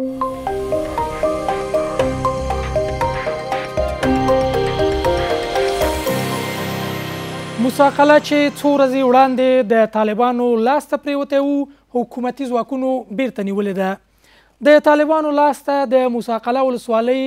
مساقله چې څو ورځې وړاندې د طالبانو لاسته پریوتی وو حکومتي ځواکونو بیرته نیولې ده د طالبانو لاسته د مساقله ولسوالۍ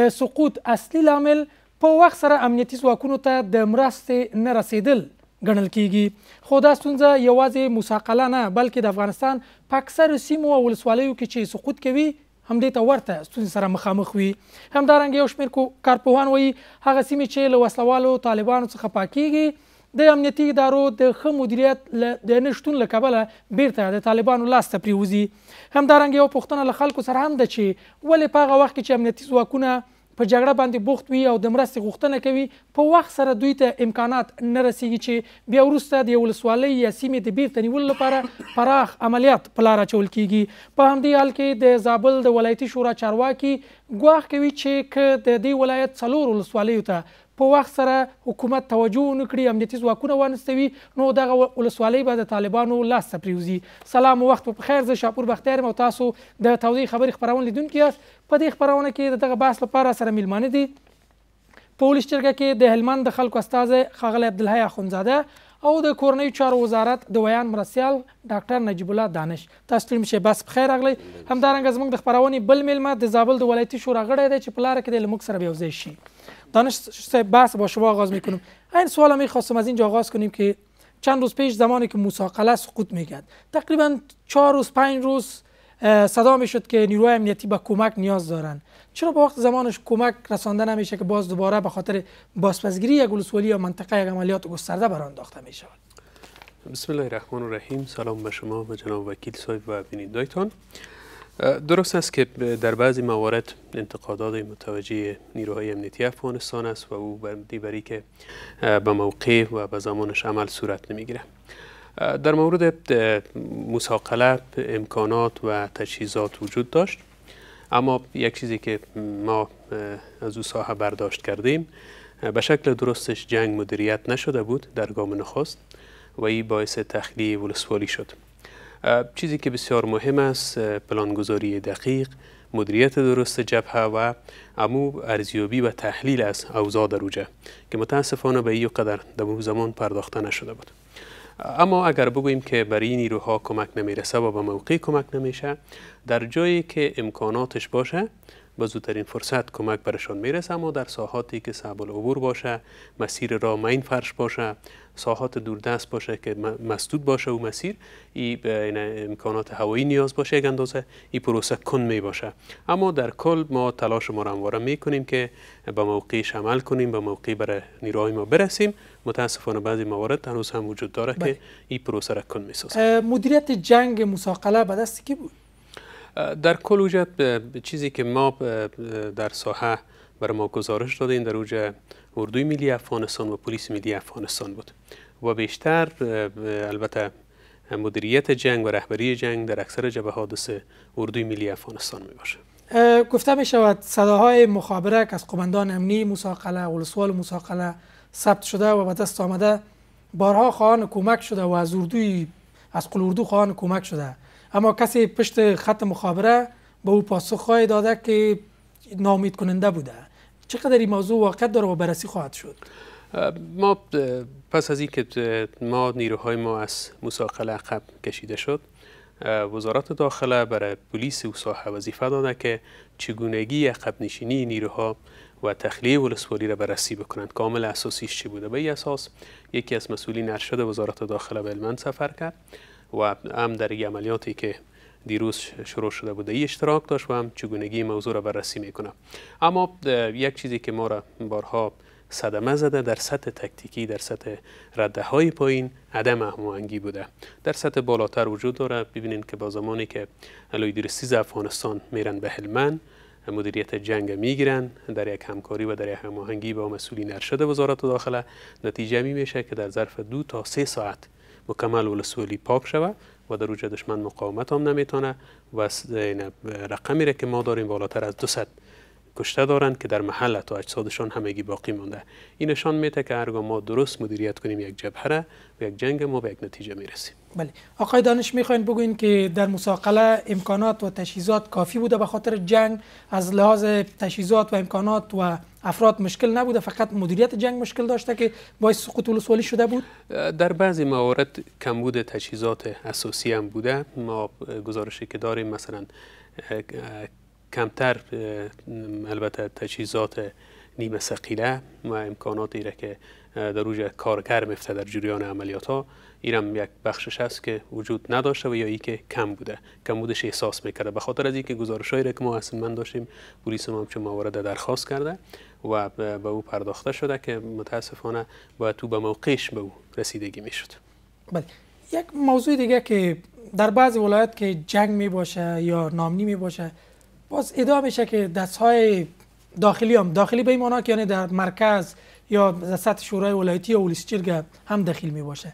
د سقوط اصلي لامل په وخت سره امنیتي ځواکونو ته د مرستې نه رسېدل ګڼل کیږي خو دا ستونزه یوازې مساقله نه بلکې د افغانستان په اکثرو سیمو او ولسوالیو کې چې سقوط کوي همدې ته ورته ستونزې سره مخامخ وي همدارنګه یو شمېر کارپوهان وایي هغه سیمې چې له وسلوالو طالبانو څخه پاکیږي د امنیتي ادارو د ښه مدیریت د نشتون له کبله بیرته د طالبانو لاسته پرېوځي همدارنګه یو پوښتنه له خلکو سره هم ده چې ولې په هغه وخت کې چې امنیتي ځواکونه په جګړه باندې بوخت وي او د مرستې غوښتنه کوي په وخت سره دوی ته امکانات نه رسیږي چې بیا وروسته د یو ولسوالۍ یا سیمې د بیرته نیولو لپاره پراخ عملیات په لاره اچول کیږي په همدې حال کې د زابل د ولایتي شورا چارواکي ګواښ کوي چې که د دې ولایت څلور ولسوالیو ته په وخت سره حکومت توجه ونکړي امنیتي ځواکونه وانستوي نو دغه ولسوالۍ به د طالبانو لاسته پرېوځي سلام وخت په خیر زه شاپور بختیار او تاسو د توضیح خبرې خپرونه لیدونکي یاست په دې خپرونه کې دغه بحث لپاره سره میلمانه دي په ولس جرګه کې د هلمند د خلکو استاد خاغلی عبدالحی اخونزاده او د کورنۍ چارو وزارت د ویان مرسیال ډاکټر نجیب الله دانش تسلیم ټول بس بخیر اغلی همدارنګه زموږ د خبرونې بل میلمه د زابل د ولایتي شورا غړی دی چې په لاره کې د سره بیوزه شي دانش صاحب بحث با شما آغاز میکنم این سوال می خواستم از اینجا آغاز کنیم که چند روز پیش زمانی که موسی سقوط میکرد تقریبا چهار روز پنج روز صدا می شد که نیروهای امنیتی به کمک نیاز دارند چرا با وقت زمانش کمک رسانده نمیشه که باز دوباره به خاطر بازپسگیری یک ولسوالی یا منطقه یک عملیات گسترده بر انداخته می شود بسم الله الرحمن الرحیم سلام به شما و جناب وکیل صاحب و دایتان درست است که در بعضی موارد انتقادات متوجه نیروهای امنیتی افغانستان است و او دیبری که به موقع و به زمانش عمل صورت نمیگیره در مورد مساقله امکانات و تجهیزات وجود داشت اما یک چیزی که ما از او ساحه برداشت کردیم به شکل درستش جنگ مدیریت نشده بود در گام نخست و این باعث تخلیه ولسوالی شد چیزی که بسیار مهم است پلانگذاری دقیق مدیریت درست جبهه و امو ارزیابی و تحلیل از اوضاع در که متاسفانه به این قدر در زمان پرداخته نشده بود اما اگر بگوییم که برای نیروها کمک نمیرسه و به موقع کمک نمیشه در جایی که امکاناتش باشه به زودترین فرصت کمک برشان میرسه اما در ساحاتی که صعب العبور باشه مسیر را مین فرش باشه ساحات دوردست باشه که مسدود باشه و مسیر ای امکانات هوایی نیاز باشه یک اندازه این پروسه کن می باشه اما در کل ما تلاش ما همواره می کنیم که به موقعی عمل کنیم به موقعی برای نیروهای ما برسیم متاسفانه بعضی موارد هنوز هم وجود داره که بله. این پروسه را کن می مدیریت جنگ مساقله به دست کی بود در کل اوجه چیزی که ما در ساحه بر ما گزارش دادیم در اوجه اردوی ملی افغانستان و پلیس ملی افغانستان بود و بیشتر البته مدیریت جنگ و رهبری جنگ در اکثر جبه حادث اردوی ملی افغانستان می باشه گفته می شود صداهای مخابره که از قماندان امنی مساقله و لسوال مساقله ثبت شده و به دست آمده بارها خواهان کمک شده و از اردوی از قل اردو خواهان کمک شده اما کسی پشت خط مخابره به او پاسخ خواهی داده که نامید کننده بوده چقدر این موضوع واقع داره و بررسی خواهد شد ما پس از اینکه ما نیروهای ما از مساقله عقب کشیده شد وزارت داخله برای پلیس او ساحه وظیفه داده که چگونگی عقب نشینی نیروها و تخلیه ولسوالی را بررسی بکنند کامل اساسیش چی بوده به این اساس یکی از مسئولین ارشد وزارت داخله به سفر کرد و هم در عملیاتی که دیروز شروع شده بوده ای اشتراک داشت و هم چگونگی موضوع را بررسی میکنه اما یک چیزی که ما را بارها صدمه زده در سطح تکتیکی در سطح رده های پایین عدم هماهنگی بوده در سطح بالاتر وجود داره ببینید که با زمانی که علوی درسیز افغانستان میرن به هلمند مدیریت جنگ میگیرن در یک همکاری و در یک هماهنگی با مسئولین ارشد وزارت داخله نتیجه میشه که در ظرف دو تا سه ساعت و کمال ولسوالی پاک شوه و در روجه دشمن مقاومت هم نمیتونه و رقمی را که ما داریم بالاتر از 200 کشته دارند که در محل و اجسادشان همگی باقی مانده این نشان میده که هرگاه ما درست مدیریت کنیم یک جبهه و یک جنگ ما به یک نتیجه میرسیم بله آقای دانش میخواین بگوین که در مساقله امکانات و تجهیزات کافی بوده به خاطر جنگ از لحاظ تجهیزات و امکانات و افراد مشکل نبوده فقط مدیریت جنگ مشکل داشته که باعث سقوط ولسوالی شده بود در بعضی موارد کمبود تجهیزات اساسی هم بوده ما گزارشی که داریم مثلا کمتر البته تجهیزات نیمه سقیله و امکانات ایره که در کار کارگر مفته در جریان عملیات ها ایرم یک بخشش هست که وجود نداشته و یا ای که کم بوده کم بودش احساس میکرده به خاطر از اینکه گزارش هایی که ما اصلا من داشتیم پلیس هم چه موارد درخواست کرده و به او پرداخته شده که متاسفانه باید تو به موقعش به او رسیدگی میشد بله یک موضوع دیگه که در بعضی ولایت که جنگ می باشه یا نامنی می باشه باز ادعا میشه که دست های داخلی هم داخلی به این که یعنی در مرکز یا در سطح شورای ولایتی یا هم دخیل می باشه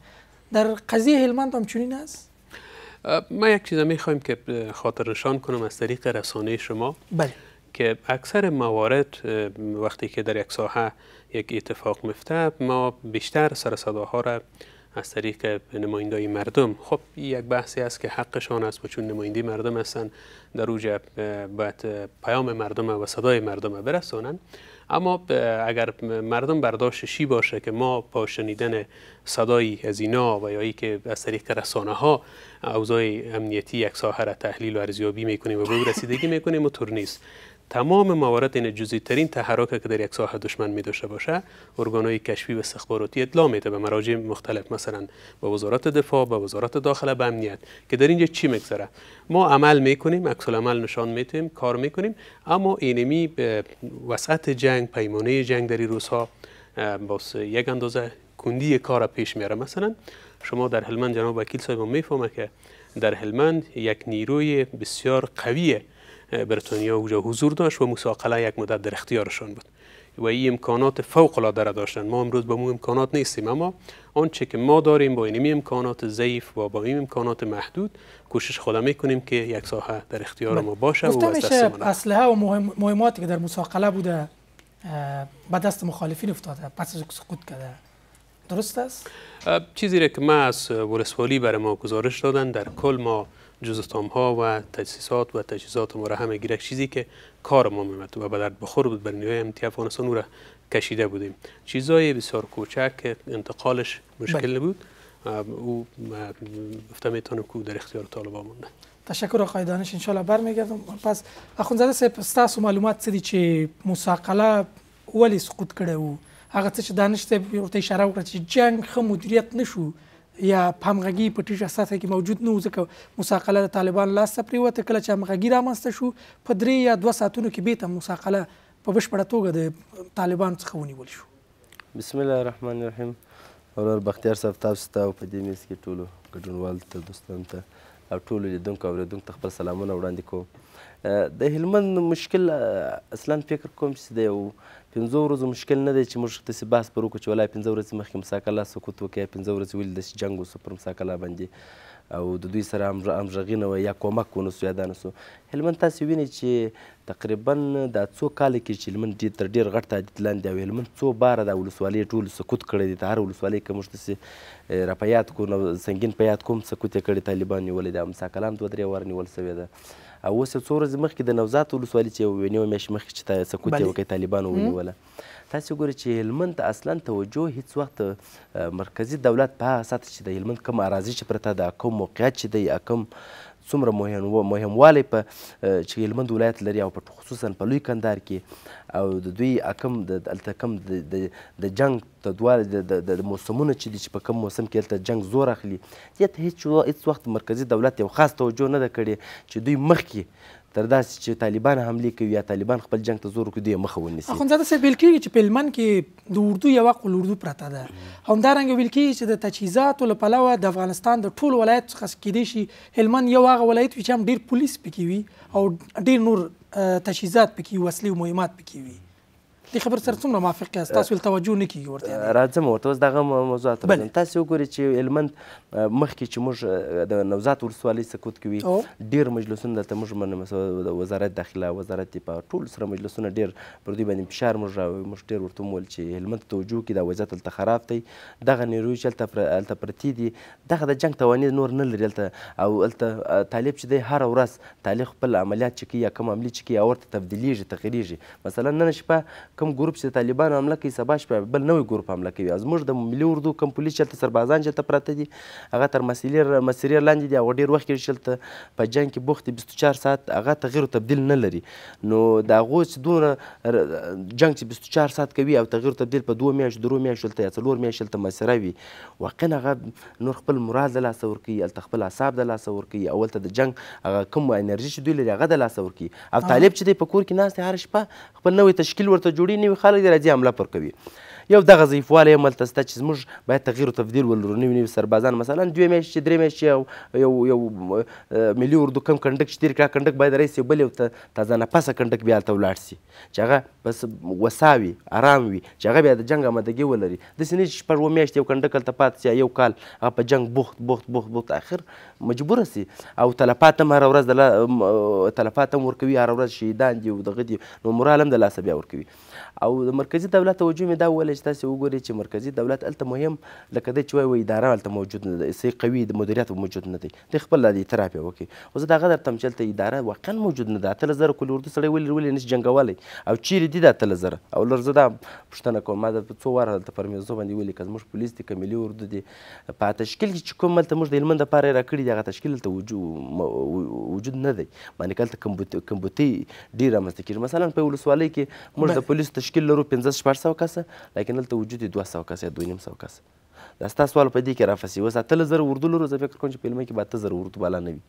در قضیه هلمند هم چنین است ما یک چیز خواهیم که خاطر نشان کنم از طریق رسانه شما بله که اکثر موارد وقتی که در یک ساحه یک اتفاق مفته ما بیشتر سر صداها را از طریق نماینده مردم خب یک بحثی است که حقشان است و چون نماینده مردم هستن در اوج باید پیام مردم و صدای مردم برسانن اما اگر مردم شی باشه که ما با شنیدن صدای از اینا و یا ای که از طریق رسانه ها اوضاع امنیتی یک ساحه تحلیل و ارزیابی میکنیم و به او رسیدگی میکنیم و نیست تمام موارد این جزئی ترین تحرک که در یک ساحه دشمن می داشته باشه ارگانهای کشفی و استخباراتی اطلاع میده به مراجع مختلف مثلا به وزارت دفاع به وزارت داخله به امنیت که در اینجا چی میگذره ما عمل میکنیم عکس عمل نشان میتیم کار میکنیم اما اینمی به وسعت جنگ پیمانه جنگ در این روزها با یک اندازه کندی کار پیش میاره مثلا شما در هلمند جناب وکیل صاحب میفهمه که در هلمند یک نیروی بسیار قویه بریتانیا اوجا حضور داشت و مساقله یک مدت در اختیارشان بود و این امکانات فوق العاده را داشتن ما امروز به مو امکانات نیستیم اما آنچه که ما داریم با این امکانات ضعیف و با این امکانات محدود کوشش می کنیم که یک ساحه در اختیار ما باشه و اسلحه و مهماتی که در مساقله بوده به دست مخالفین افتاده پس سقوط کرده درست است چیزی که ما از ولسوالی برای ما گزارش دادن در کل ما جزستام ها و تجسیسات و تجهیزات ما را همه گیرک چیزی که کار ما میمد و به بخور بود بر نیوه امتی افغانستان او را کشیده بودیم چیزای بسیار کوچک که انتقالش مشکل بله. بود او گفته میتونم که در اختیار طالبا مونده تشکر آقای دانش انشالله برمیگردم پس زده صاحب و معلومات څه چه چې مساقله ولې سقوط کرده و هغه دانش تا ورته اشاره وکړه چه جنگ ښه مدیریت نشو یا پامغږي په ټیټه سطح کې موجود نه و ځکه مساقله د طالبان لاسته پرېوته کله چې همغږي رامنځته شو په درې یا دوه ساعتونو کې بیرته مساقله په بشپړه توګه د طالبان څخه ونیول شو بسم الله الرحمن الرحیم ورور بختیار صاحب تاسو ته او په دې میز کې ټولو ګډونوالو ته دوستانو ته او ټولو لیدونکو او اوریدونکو ته خپل سلامونه وړاندې کوم د هلمند مشکل اصلا فکر کوم چې د یو پنځه ورځو مشکل نه دی چې موږ داسې بحث پر وکړو چې ولا پنځه ورځې مخکې مساکله سقوط وکړي یا پنځه ورځې ولې داسې جنګ وسو پر مساکله باندې او د دوی سره همغږي نه یا کومک ونسو یا دا نسو هلمند تاسې وینئ چې تقریبا دا څو کال کې چې هلمند ډېر تر ډېر غټ تعدید لاندې او هلمند څو باره دا ولسوالۍ ټول سقوط کړی دی د هر ولسوالۍ که موږ داسې را په یاد کړو نو سنګین په یاد کوم سقوط یې کړی طالبان نیولی دی او مساکلام دوه درې واره نیول سوې ده او اوس یو څو ورځې مخکې د نوزاد ولسوالۍ چې یوه نیمه میاشت مخکې چې سقوط یې وکړی طالبانو ونیوله تاسې ګورئ چې هلمند ته اصلا توجه هیڅ وخت مرکزي دولت په هغه ساعت چې د هلمند کوم اراضي چې پرته ده کوم موقعیت چې دی کوم څومره مهم مهموالی په چې هلمند ولایت لري او په خصوصا په لوی کندهار کې او د دوی کم هلته کم د جنگ د دواړه د موسمونه چې دي چې په کم موسم کې هلته جنگ زور اخلي دې ته هیڅ هیڅ وخت مرکزي دولت یو خاص توجه نه ده کړې چې دوی مخکې تر داسې چې طالبان حملې کوي یا طالبان خپل جنگ ته زور ورکوي دوی مخه ونیسي اخندزاده صاحب ویل کېږي چې په هلمند کې د اردو یوه قل اردو پرته ده همدارنګه ویل کېږي چې د تجهیزاتو له پلوه د افغانستان د ټولو ولایت څخه کېدای شي هلمند یو هغه ولایت وي چې هم ډېر پولیس پکې وي او ډېر نور تجهیزات پکې وسلې او مهمات پکې وي دې خبر سره څومره موافق یاست تاسو ول توجه نه کیږي ورته راځم ورته اوس دغه موضوع ته راځم تاسو وګورئ چې هلمند مخکې چې موږ د نوزاد ولسوالۍ سقوط کوي ډېر مجلسونه دلته موږ د وزارت داخله وزارت دفاع ټول سره مجلسونه ډېر پر دوی باندې فشار موږ موږ ډېر ورته وویل چې هلمند توجه کې دا وضعیت هلته خراب دی دغه نیروي چې هلته پرتې دي دغه د جنګ توانې نور نه لري هلته او هلته طالب چې دی هره ورځ طالب خپل عملیات چې کوي یا کوم عملي چې کوي هغه ورته تبدیلیږي تغیریږي مثلا نن شپه کوم ګروپ چې طالبان حمله کوي سبا شپه بل نوی ګروپ حمله کوي زموږ د ملي اردو کوم پولیس چلته سربازان چلته پراته دي هغه تر مسیرې مسیرې لاندې دي هغه ډېر وخت کې چلته په جنګ کې بوخت 24 ساعت هغه تغیر او تبدیل نه لري نو د هغو چې دومره جنګ چې 24 ساعت کوي او تغیر او تبدیل په دوه میاشتو درو میاشتو یا څلور میاشتو هلته مسیره وي واقعا هغه نور خپل مراد د لاسه ورکوي هلته خپل اعصاب د لاسه ورکوي او هلته د جنګ هغه کوم انرژي چې دوی لري هغه د لاسه ورکوي او طالب چې دی په کور کې ناست دی هره شپه خپل نوی تشکیل ورته جوړوي وړي نوي خلک دي راځي حمله پر کوي یو دغه ضعیفوالی هم هلته شته چې زموږ باید تغییر و تبدیل ولرو نوي نوي سربازان مثلا دوې میاشتې درې میاشتې یو یو ملي اردو کم کنډک چې تېر کړه کنډک باید رئیس یې بل یو تازه نفسه کنډک بیا هلته ولاړ شي چې هغه بس وساوي ارام وي چې هغه بیا د جنګ آمادګي ولري داسې نه چې شپږ اوه میاشتې یو کنډک هلته پاتې شي یو کال هغه په جنګ بوخت بوخت بوخت بوخت اخر مجبوره سي او تلفات هم هره ورځ د تلفات هم ورکوي هره ورځ شهیدان دي او دغه دي نو مورال هم د لاسه بیا ورکوي او د مرکزي دولت توجه مې دا وویله چې تاسو وګورئ چې مرکزی دولت الته مهم لکه د چوي و اداره الته موجود نه ده سي قوي د مدیریت موجود نه دی د خپل لادي اعتراف وکي اوس دا غدر تم چلته اداره واقعا موجود نه ده تل زره کول ورته سړی ولې ولې نش جنگوالي او چیرې دي دا تل زره او لرزه دا پښتنه کوم ما د څو واره د پرمیزو باندې ولې کز موږ پولیس دي کملي ورده دي په تشکیل کې کوم ملته موږ د هلمند لپاره راکړي دغه تشکیل ته وجود نه دی باندې کله کمبوتي کمبوتي ډیر رامنځته کیږي مثلا په ولسوالۍ کې موږ د پولیس تشکیل لرو 15 شپږ سوه کسه لکه لیکن دلته وجود دوه سوه کس یا دوه نیم سوه کس دا ستا سوال په دې کې رافسي اوس اتلس زره اردو لرو زه فکر کوم چې په علمه کې به اته زره اردو بالا نه وي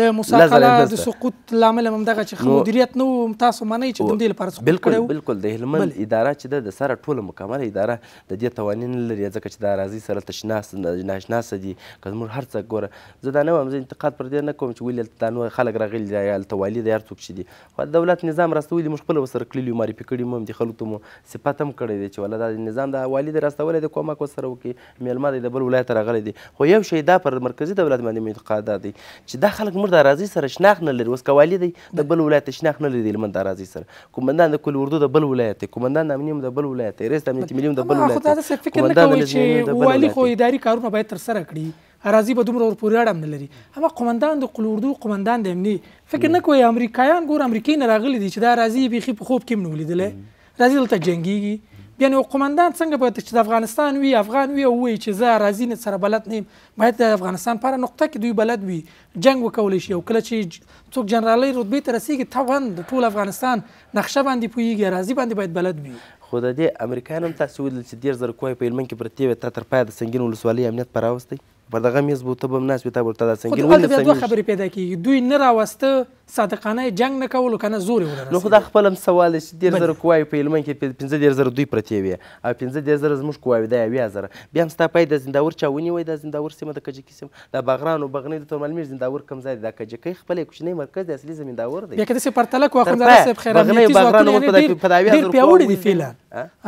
د مساقله د سقوط لامل هم دغه چې مدیریت نو تاسو منئ چې د دې لپاره سقوط بالکل بالکل د هلمند اداره چې د سره ټوله مکمله اداره د دې توانین لري ځکه چې د راضي سره تشناس ناشناس دي که موږ هر څه ګوره زه دا نه وایم زه انتقاد پر دې نه کوم چې ویل دا نو خلک راغلي دی هلته والي دی هر څوک چې دي خو د دولت نظام راستولی موږ خپله ورسره کړلي یو معرفي کړي مو هم دي خلکو ته مو صفت هم کړی دی چې والله دا نظام د والي دی راستولی دی کومک ورسره وکړي میلمه دی د بل ولایت راغلی دی خو یو شی دا پر مرکزي دولت باندې مې انتقاد دی چې دا خلک زموږ د اراضي سره شناخت نه لري اوس قوالي دی د بل ولایت شناخت نه لري د هلمند د اراضي سره قومندان د کل اردو د بل ولایت دی قومندان امنیم د بل ولایت دی رئیس د امنیتي ملیم د بل ولایت دی فکر نه کوي چې والي خو اداري کارونه باید ترسره کړي اراضي به دومره ورپورې اړم نه لري اما قومندان د قل اردو قومندان د امني فکر نه کوي امریکایان ګور امریکای نه راغلي دي چې دا اراضي بیخي په خوب کې نه ولیدلې راځي دلته جنګیږي یعنی قومندان څنګه باید چې د افغانستان وي افغان وي او وایي چې زه راضي نه سره بلد نه یم باید د افغانستان په نقطه کې دوی بلد وي جنگ وکولی شي او کله چې څوک جنرالۍ رتبې ته رسیږي طبعا د ټول افغانستان نقشه باندې پوهیږي راضي باندې باید بلد وي خو د دې امریکایان هم تاسو ولیدل چې ډېر زره قوې په هلمند کې پرتې وې تا تر پایه د سنګین ولسوالۍ امنیت په راوستی پر دغه میز به ته به هم ناست وې تا به ورته دا سنګین ولې سمېږي دوه خبرې پیدا کېږي دوی نه راوسته صادقانه جنگ نه کول کنه زور ولر نو خدا خپل هم سوال چې ډیر زره کوای په لمن کې 15 زره دوی پرتی وي او 15 زره زموږ کوای دا یوه زره بیا هم ستا پای د زنداور چاونی وای د زنداور سیمه د کجکی سیم د بغران او بغنی د ترمل میر زنداور کم ځای د کجکی خپل کوچنی مرکز د اصلي زمینداور دی بیا کده سي پرتله کو اخوند راځي په خیرامتي بغنی بغران او په داوی زره پیوړی دی فعلا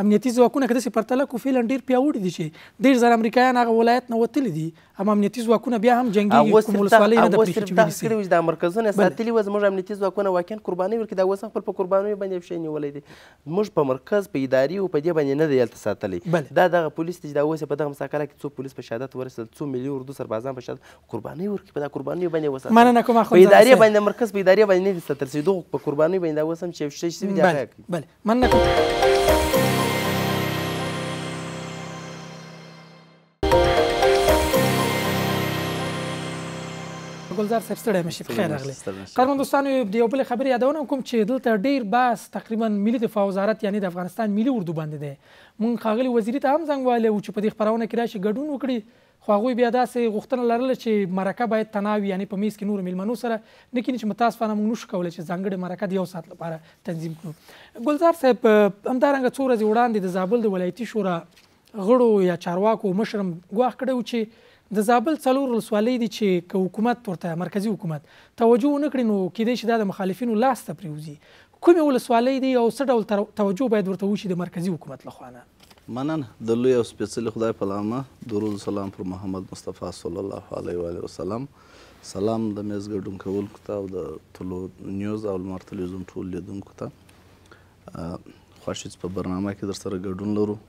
امنیتي ځواکونه کده سي پرتله کو فعلا ډیر پیوړی دي چې ډیر زره امریکایان هغه ولایت نه وتلی دي هم امنیتي ځواکونه بیا هم جنگي کومول سوالي نه د پریکړې ویني سي د مرکزونه ساتلی وځم زموږ امنیتي ځواکونه واقعا قربانۍ ورکړي دا اوس هم خپل په قربانیو باندې یو شی نیولی دی موږ په مرکز په اداري او په دې باندې نه دی هلته ساتلی دا دغه پولیس دی چې دا اوس یې په دغه مساکله کې څو پولیس په شهادت ورسېدل څو ملي اردو سربازان په شهادت قربانۍ ورکړي په دا قربانیو باندې وساتل مننه کوم په ادارې باندې مرکز په ادارې باندې نه دي ساتل شوي دغو په قربانیو باندې دا اوس هم چې یو شی شوي دی مننه کوم ګلزار صاحب ستړی مشي په خیر راغلی قرمن دوستانو د یو بل خبرې یادونه کوم چې دلته ډیر بحث تقریبا ملي دفاع وزارت یعنی د افغانستان ملي اردو باندې دی مونږ ښاغلي وزیر ته هم زنګ والی و چې په دې خپرونه کې راشي ګډون وکړي خو هغوی بیا داسې غوښتنه لرله چې مرکه باید تناوي یعنی په میز کې نور میلمنو سره نه کینی چې متاسفانه موږ نشو کولی چې ځانګړې مرکه د یو ساعت لپاره تنظیم کړو ګلزار صاحب همدارنګه څو ورځې وړاندې د زابل د ولایتي شورا غړو یا چارواکو مشرم ګواښ کړی و چې د زابل څلور ولسوالۍ دي چې که حکومت ورته مرکزي حکومت توجه ونه کړي نو کیدای شي دا د مخالفینو لاس ته پرېوځي کومې ولسوالۍ دي او څه ډول توجه باید ورته وشي د مرکزي حکومت لخوا نه مننه د لوی او سپېڅلي خدای په نامه درود سلام پر محمد مصطفی صلی الله علیه و وسلم سلام د میز ګډون کولو ته او د ټولو نیوز او لمر تلویزیون ټول لیدونکو ته خوښ په برنامه کې در سره ګډون لرو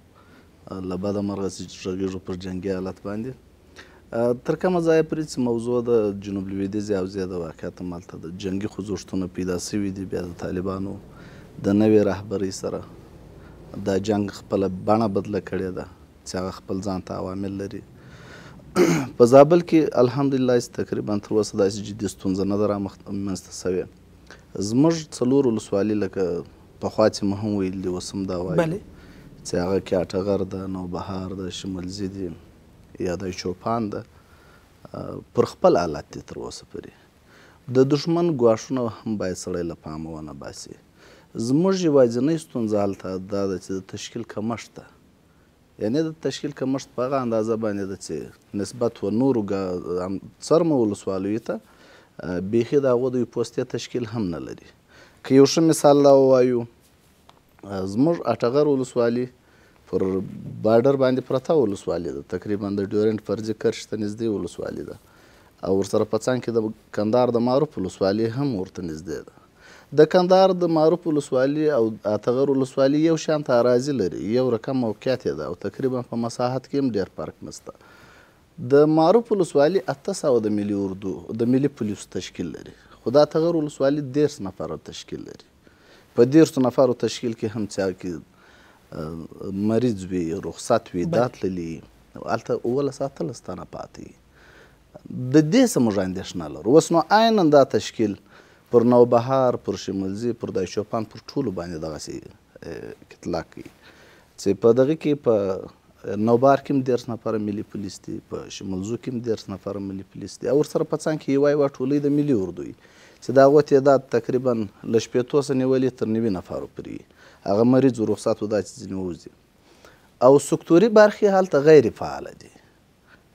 له بده مرغه چې غږیږو پر جنګي حالت باندې تر کومه ځایه پورې چې موضوع د جنوب لویدیځې حوزې د واقعیت مالته د جنګي خوځښتونه پیدا سوي دي بیا د طالبانو د نوې رهبرۍ سره دا جنگ خپله بڼه بدله کړې ده چې هغه خپل ځان ته عوامل لري په زابل کې الحمدلله تقریبا تر اوسه داسې جدي ستونزه نه ده رامنځته سوې زموږ څلور ولسوالۍ لکه پخوا چې مو هم ویلي اوس هم دا وایي چې هغه کیاټغر ده نوبهار ده شمولزي دي یا د چوپان ده پر خپل حالت دی تر اوسه پورې د دشمن ګواښونه هم باید سړی له پامه ونه باسي زموږ یوازینۍ ستونزه هلته دا ده چې د تشکیل کمښت ده یعنی د تشکیل کمښت په هغه اندازه باندې ده چې نسبت و نورو څرمه ولسوالیو ته بیخي د هغو د یوې پوستې تشکیل هم نه لري که یو ښه مثال دا ووایو زموږ اټغر ولسوالي پر بارډر باندې پرته ولسوالي ده تقریبا د ډیورنډ فرضي کرښې ته نږدې ولسوالي ده او ورسره په څنګ کې د کندهار د معروف ولسوالي هم ورته نږدې ده د کندهار د معروف ولسوالي او اتغر ولسوالي یو شان ته اراضي لري یو رقم موقعیت یې ده او تقریبا په مساحت کې هم ډېر فرق نشته د معروف ولسوالي اته سوه د ملي اردو د ملي پولیسو تشکیل لري خو د اتغر ولسوالي دېرش نفره تشکیل لري په دېرشو نفرو تشکیل کې هم څه مریض وي رخصت وي دا تللي هلته اوولس اتلس تنه پاتې د دې څه موږ اندېښنه لرو اوس نو عینا دا تشکیل پر نوبهار پر شمولزي پر دایشوپان پر ټولو باندې دغسې کتلاق کوي چې په دغه کې په نوبار کې هم دیرس نفره ملي پولیس دي په شمولزو کې هم دیرس نفره ملي پولیس دي او ورسره په څنګ کې یوه یوه ټولۍ د ملي اردو وي چې د هغو تعداد تقریبا له شپېتو څه نیولې تر نوي نفرو پورې هغه مریض رخصت ودا چې ځینې ووځي او سکتوري برخې هلته غیر فعاله دي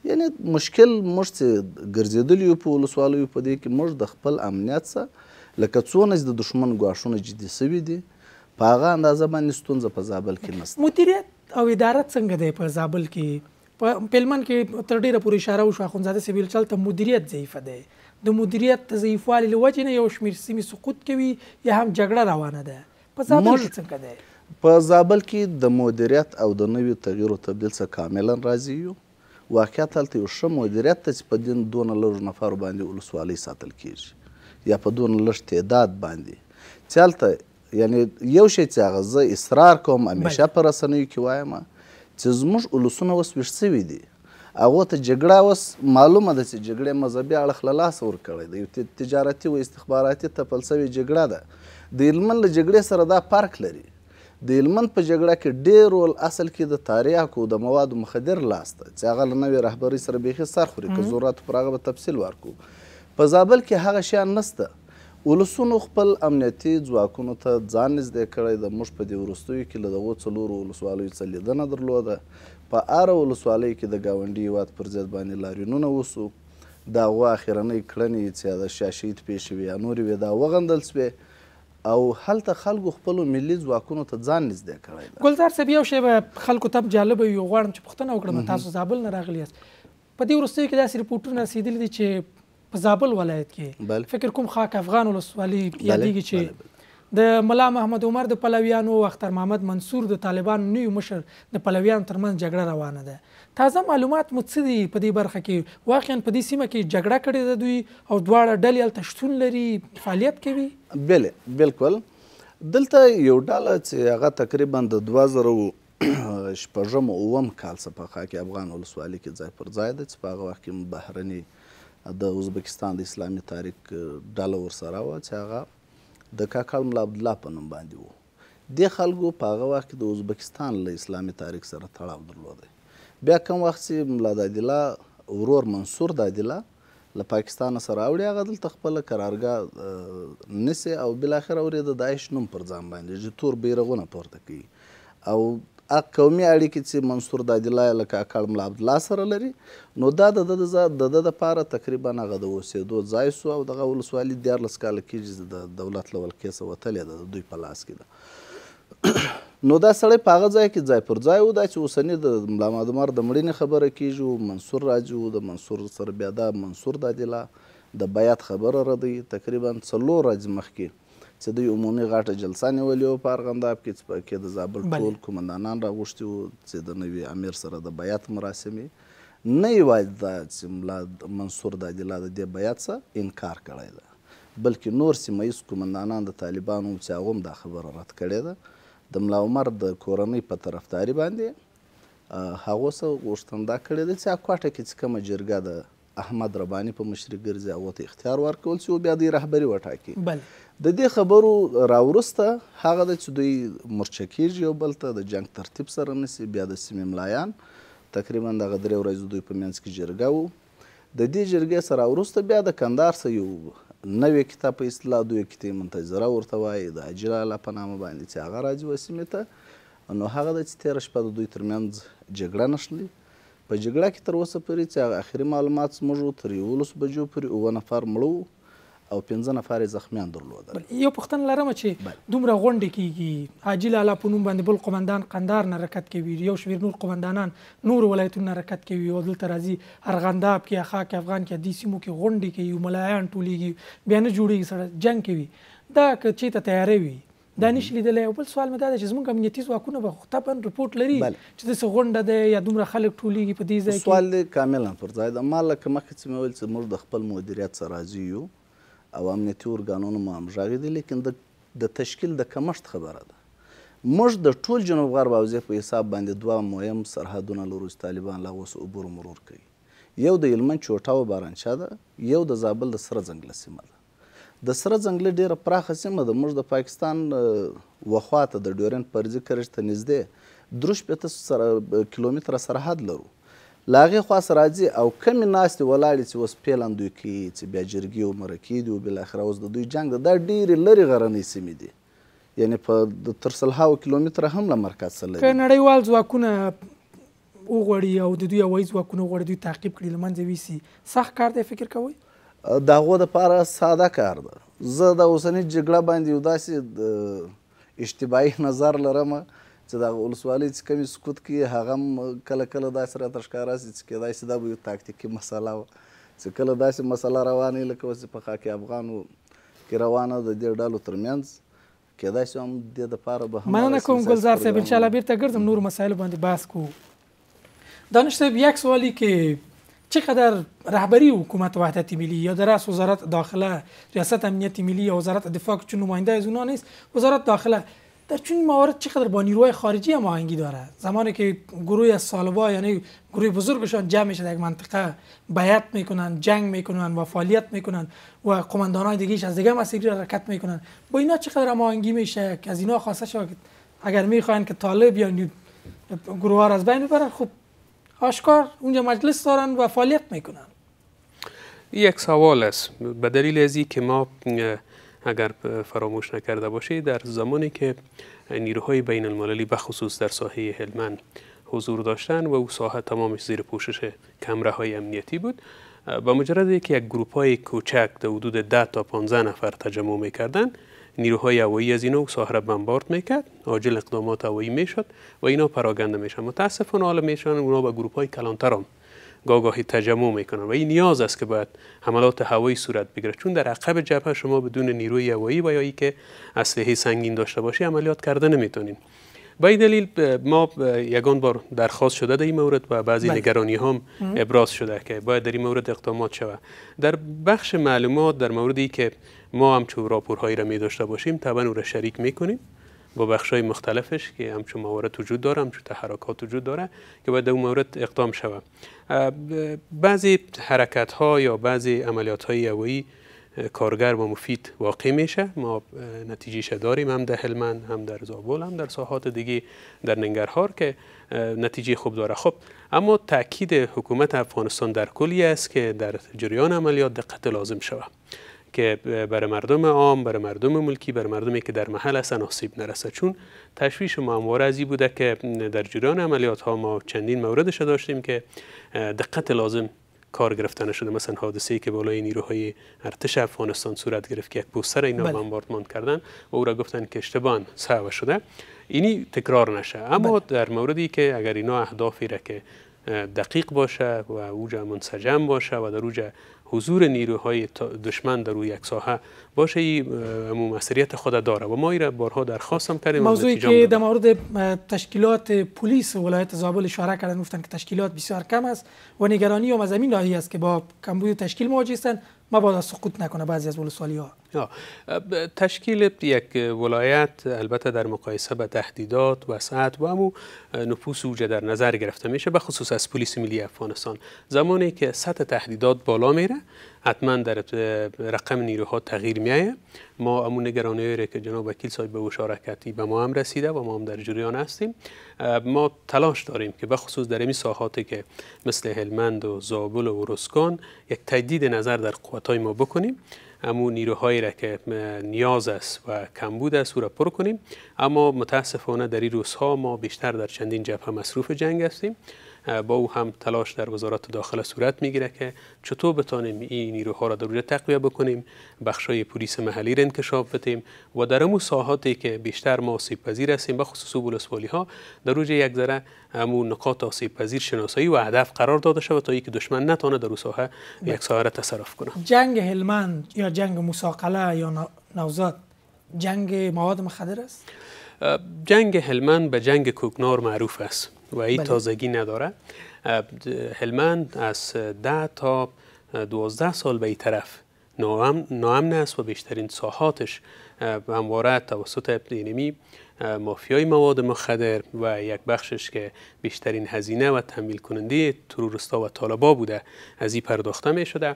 یعنی مشکل موږ چې ګرځېدلي یو په ولسوالیو په دې کې موږ د خپل امنیت څخه لکه څونه چې د دښمن ګواښونه جدي سوي دي په هغه اندازه باندې ستونزه په زابل کې نشته مدیریت او اداره څنګه دی په زابل کې په پلمن کې تر ډیره پورې اشاره وشو اخونزاده سیبیل چلته مدیریت ضعیف دی د مدیریت ضعیفوالي له وجې نه یو شمېر سیمې سقوط کوي یا هم جګړه روانه ده په زابل کې څنګه دی په زابل کې د مدیریت او د نوي تغییر او تبدیل څخه کاملا راضي یو واقعیت هلته یو ښه مدیریت ته چې په دین دونه لږ نفر باندې ولسوالۍ ساتل کیږي یا په دونه لږ تعداد باندې چې هلته یعنی یو شی چې هغه زه اصرار کوم همیشه په رسنیو کې وایم چې زموږ ولسونه اوس ویښ سوي دي هغه ته جګړه اوس معلومه ده چې جګړې مذهبي اړخ له لاسه ورکړی دی یو تجارتي او استخباراتي تپل سوې جګړه ده د هلمند له جګړې سره دا فرق لري د هلمند په جګړه کې ډېر رول اصل کې د تاریاکو د موادو مخدر لاس ته چې هغه له نوې رهبرۍ سره بیخي سر خوري که ضرورت پر هغه به تفصیل ورکړو په زابل کې هغه شیان نسته ولسونو خپل امنیتي ځواکونو ته ځان نږدې کړی د موږ په دې وروستیو کې له دغو څلورو ولسوالیو څه لیدنه درلوده په هره ولسوالۍ کې د ګاونډي هېواد پر ضد باندې لاریونونه وسو د هغو اخرنۍ کړنې چې د شاشید پېښې وې یا نورې وې دا وغندل سوې او هلته خلکو خپل ملي ځواکونو ته ځان نږدې کړی دی ګلزار صاحب یو شی به خلکو ته جالب وي غواړم چې پوښتنه وکړم تاسو زابل نه راغلی یاست په دې وروستیو کې داسې رپورټونه رسېدلي دي چې په زابل ولایت کې فکر کوم خاک افغان ولسوالي یادېږي چې د ملا محمد عمر د پلویانو او اختر محمد منصور د طالبانو نوی مشر د پلویانو ترمنځ جګړه روانه ده تازه معلومات مو څه دي په دې برخه کې واقعا په دې سیمه کې جګړه کړې ده دوی او دواړه ډلې هلته شتون لري فعالیت کوي بلې بالکل دلته یو ډله چې هغه تقریبا د دوه زره شپږم اووم کال څخه په خاکې افغان ولسوالۍ کې ځای پر ځای ده چې په هغه وخت کې بهرني د ازبکستان د اسلامي تاریخ ډله ورسره وه چې هغه د کاکړ ملا عبدالله په نوم باندې وو دې خلکو په هغه وخت کې د ازبکستان له اسلامي تاریخ سره تړاو درلودی بیا کوم وخت چې ملا دادیله ورور منصور دادیله له پاکستان سره اوړي هغه دلته خپله قرارګاه نیسي او بالاخره اورې د داعش نوم پر ځان باندې چې تور بیرغونه پورته کوي او قومي اړیکې چې منصور دادیلای لکه اکاړ ملا عبدالله سره لري نو دا د ده دپاره تقریبا هغه د اوسېدو ځای سو او دغه ولسوالي دیارلس کاله کېږي د دولت له ولکې څه وتلې ده د دوی په لاس کې ده نو دا سړی په هغه ځای کې ځای پر ځای و دا چې اوسني د ملا مادمار د مړینې خبره کېږي منصور راځي د منصور سره بیا دا منصور دادیلا د بیات خبره ردی تقریبا څلور ورځې مخکې چې دوی عمومي غاټه جلسه نیولې وه په ارغنداب کې چې پکې د زابل ټول قمندانان راغوښتي وو چې د نوي امیر سره د بیعت مراسم نه یوازې دا چې ملا منصور د عدلا د دې بیعت څه انکار کړی دی بلکې نور سیمه ییز قمندانان د طالبانو چې هغه هم دا خبره رد کړې ده د ملا عمر د کورنۍ په طرفداري باندې هغو څه غوښتنه کړې ده چې اکواټه کې چې کومه جرګه ده احمد رباني په مشري ګرځي هغو ته اختیار ورکول چې بیا دوی رهبري وټاکي د دې خبرو راورسته هغه د چې دوی مرچکیږي یو بل ته د جنگ ترتیب سره نسی بیا د سیمې ملایان تقریبا دغه درې ورځې دوی په منځ کې جرګه و د دې جرګې سره وروسته بیا د کندهار سه یو نوې کتاب په اصطلاح دوی کتې منتظره ورته وایي د اجلاله په نامه باندې چې هغه راځي و سیمې ته نو هغه د چې تېره شپه د دوی ترمنځ جګړه نښلي په جګړه کې تر اوسه پورې چې هغه اخري معلومات زموږ تر یولس بجو پورې اووه نفر مړه او پنځه نفر زخمیان درلودل یو پښتن لرم چې دومره غونډه کیږي حاجی لالا په نوم باندې بل قومندان قندار نه حرکت کوي یو شمیر نور قومندانان نور ولایتونو نه حرکت کوي او دلته راځي ارغنداب کې اخا کې افغان کې د سیمو کې غونډه کوي ملایان ټولیږي بیا نه جوړیږي سره جنگ کوي دا که چیرته تیارې وي دا نشي لیدلی او بل سوال مې دا دی چې زموږ امنیتي ځواکونه به تبا رپورټ لري چې داسې غونډه ده یا دومره خلک ټولیږي په دې ځای کې سوال کاملا پر ځای ده ما لکه مخکې چې مې ویل چې موږ د خپل مدیریت سره راضي یو او امنیتي ارګانونو مو هم غږېدي لیکن د د تشکیل د کمښت خبره ده موږ د ټول جنوب غرب او په حساب باندې دوه مهم سرحدونه لرو چې طالبان لا اوس عبور مرور کوي یو د هلمند چوټه او بارانشاه ده یو د زابل د سره ځنګله سیمه ده د سره ځنګله ډیره پراخه سیمه ده موږ د پاکستان وخواته د ډیورن پرځي کرج ته نږدې درو شپېته سره کیلومتره سرحد لرو لاغه خاص راځي او کم ناس ولاړ چې وس پیلندوی کی چې بیا جرګي او مرکی دی او بل اخر اوس د دوی جنگ دا ډیر لری غرنې سیمې دي یعنی په تر سلهاو کیلومتر هم له مرکز سره لري نړیوال ځواکونه وغوړي او د دوی اوایز ځواکونه وغوړي دوی تعقیب کړي لمنځه ویسي سخت کار دی فکر کوي داغه د پاره ساده کار ده زه د اوسنۍ جګړه باندې یو داسې اشتباهي نظر لرم چې دغه ولسوالۍ چې کومې سقوط کوي هغه هم کله کله داسې راته ښکاره شي چې کېدای شي دا به یو تاکتیکي مسله وه چې کله داسې مسله روانه وي لکه اوس چې په خاکي افغانو کې روانه د دې ډلو ترمنځ کېدای شي هم د دې دپاره به مننه کوم ګلزار صاحب انشاءالله بېرته ګرځم نور مسایلو باندې بحث کوو دانش صاحب یک سوالی که چقدر رهبری حکومت وحدت ملی یا در رأس وزارت داخله ریاست امنیت ملی یا وزارت دفاع که چون نماینده از اونا نیست وزارت داخله در چنین موارد چقدر با نیروهای خارجی هم آهنگی داره زمانی که گروه از سالبا یعنی گروه بزرگشان جمع میشه در یک منطقه بیعت میکنن جنگ میکنن و فعالیت میکنن و قماندان های دیگه از دیگه مسیری حرکت میکنن با اینا چقدر هم آهنگی میشه که از اینا خواسته شد اگر میخواین که طالب یا گروه ها از بین ببرن خب آشکار اونجا مجلس دارن و فعالیت میکنن یک سوال است به دلیل که ما اگر فراموش نکرده باشید در زمانی که نیروهای بین المللی خصوص در ساحه هلمند حضور داشتن و او ساحه تمامش زیر پوشش کمره های امنیتی بود با مجرد که یک گروپ های کوچک در حدود 10 تا 15 نفر تجمع میکردن نیروهای هوایی از اینا ساحه را بمبارد میکرد عاجل اقدامات هوایی میشد و اینا پراگنده میشن متاسفانه حالا میشن اونا به گروپ های کلانتر هم گاهی تجمع میکنن و این نیاز است که باید حملات هوایی صورت بگیره چون در عقب جبهه شما بدون نیروی هوایی و یا که اسلحه سنگین داشته باشی عملیات کرده نمیتونین به این دلیل ما یگان بار درخواست شده در این مورد و بعضی بله. نگرانی هم ابراز شده که باید در این مورد اقدامات شود در بخش معلومات در موردی که ما هم چه راپورهایی را می داشته باشیم طبعا او را شریک میکنیم با بخش های مختلفش که همچون موارد وجود داره همچون تحرکات وجود داره که باید در اون مورد اقدام شوه بعضی حرکت ها یا بعضی عملیات های کارگر و مفید واقع میشه ما نتیجه داریم هم در هلمند هم در زابل هم در ساحات دیگه در ننگرهار که نتیجه خوب داره خب اما تاکید حکومت افغانستان در کلی است که در جریان عملیات دقت لازم شود که برای مردم عام برای مردم ملکی برای مردمی که در محل هستن آسیب نرسه چون تشویش ما همواره بوده که در جریان عملیات ها ما چندین موردش داشتیم که دقت لازم کار گرفته شده مثلا حادثه ای که بالای نیروهای ارتش افغانستان صورت گرفت که یک پوستر اینا بله. بمباردمان کردن و او را گفتن که اشتباه سهو شده اینی تکرار نشه اما بله. در موردی که اگر اینا اهدافی را که دقیق باشه و اوجا منسجم باشه و در حضور نیروهای دشمن در روی یک ساحه باشه این مسئولیت خود داره و ما را بارها درخواستم کردیم موضوعی که در مورد تشکیلات پلیس ولایت زابل اشاره کردن گفتن که تشکیلات بسیار کم است و نگرانی هم از همین است که با کمبود تشکیل مواجه هستند مبادا سقوط نکنه بعضی از ولسوالی ها تشکیل یک ولایت البته در مقایسه به تهدیدات وسعت و امو نفوس اوجه در نظر گرفته میشه به خصوص از پلیس ملی افغانستان زمانی که سطح تهدیدات بالا میره حتما در رقم نیروها تغییر میایه ما امون نگرانی که جناب وکیل صاحب به اشاره کردی به ما هم رسیده و ما هم در جریان هستیم ما تلاش داریم که بخصوص در این ساحاتی که مثل هلمند و زابل و رسکان یک تجدید نظر در قوتهای ما بکنیم امو نیروهایی را که نیاز است و کمبود است او را پر کنیم اما متاسفانه در این روزها ما بیشتر در چندین جبهه مصروف جنگ هستیم با او هم تلاش در وزارت داخله صورت میگیره که چطور بتانیم این نیروها را در روزه تقویه بکنیم بخشای پلیس محلی را انکشاف بتیم و در امو ساحاتی که بیشتر ما آسیب پذیر هستیم به خصوص بولسوالی ها در روز یک ذره امو نقاط آسیب پذیر شناسایی و هدف قرار داده شود تا که دشمن نتانه در او ساحه بله. یک ساحه را تصرف کنه جنگ هلمند یا جنگ مساقله یا نوزاد جنگ مواد مخدر است جنگ هلمند به جنگ کوکنار معروف است و این بله. تازگی نداره هلمند از ده تا دوازده سال به این طرف ناامن است و بیشترین ساحاتش همواره توسط اپلیمی یعنی مافیای مواد مخدر و یک بخشش که بیشترین هزینه و تحمیل کننده ترورستا و طالبا بوده از این پرداخته می شده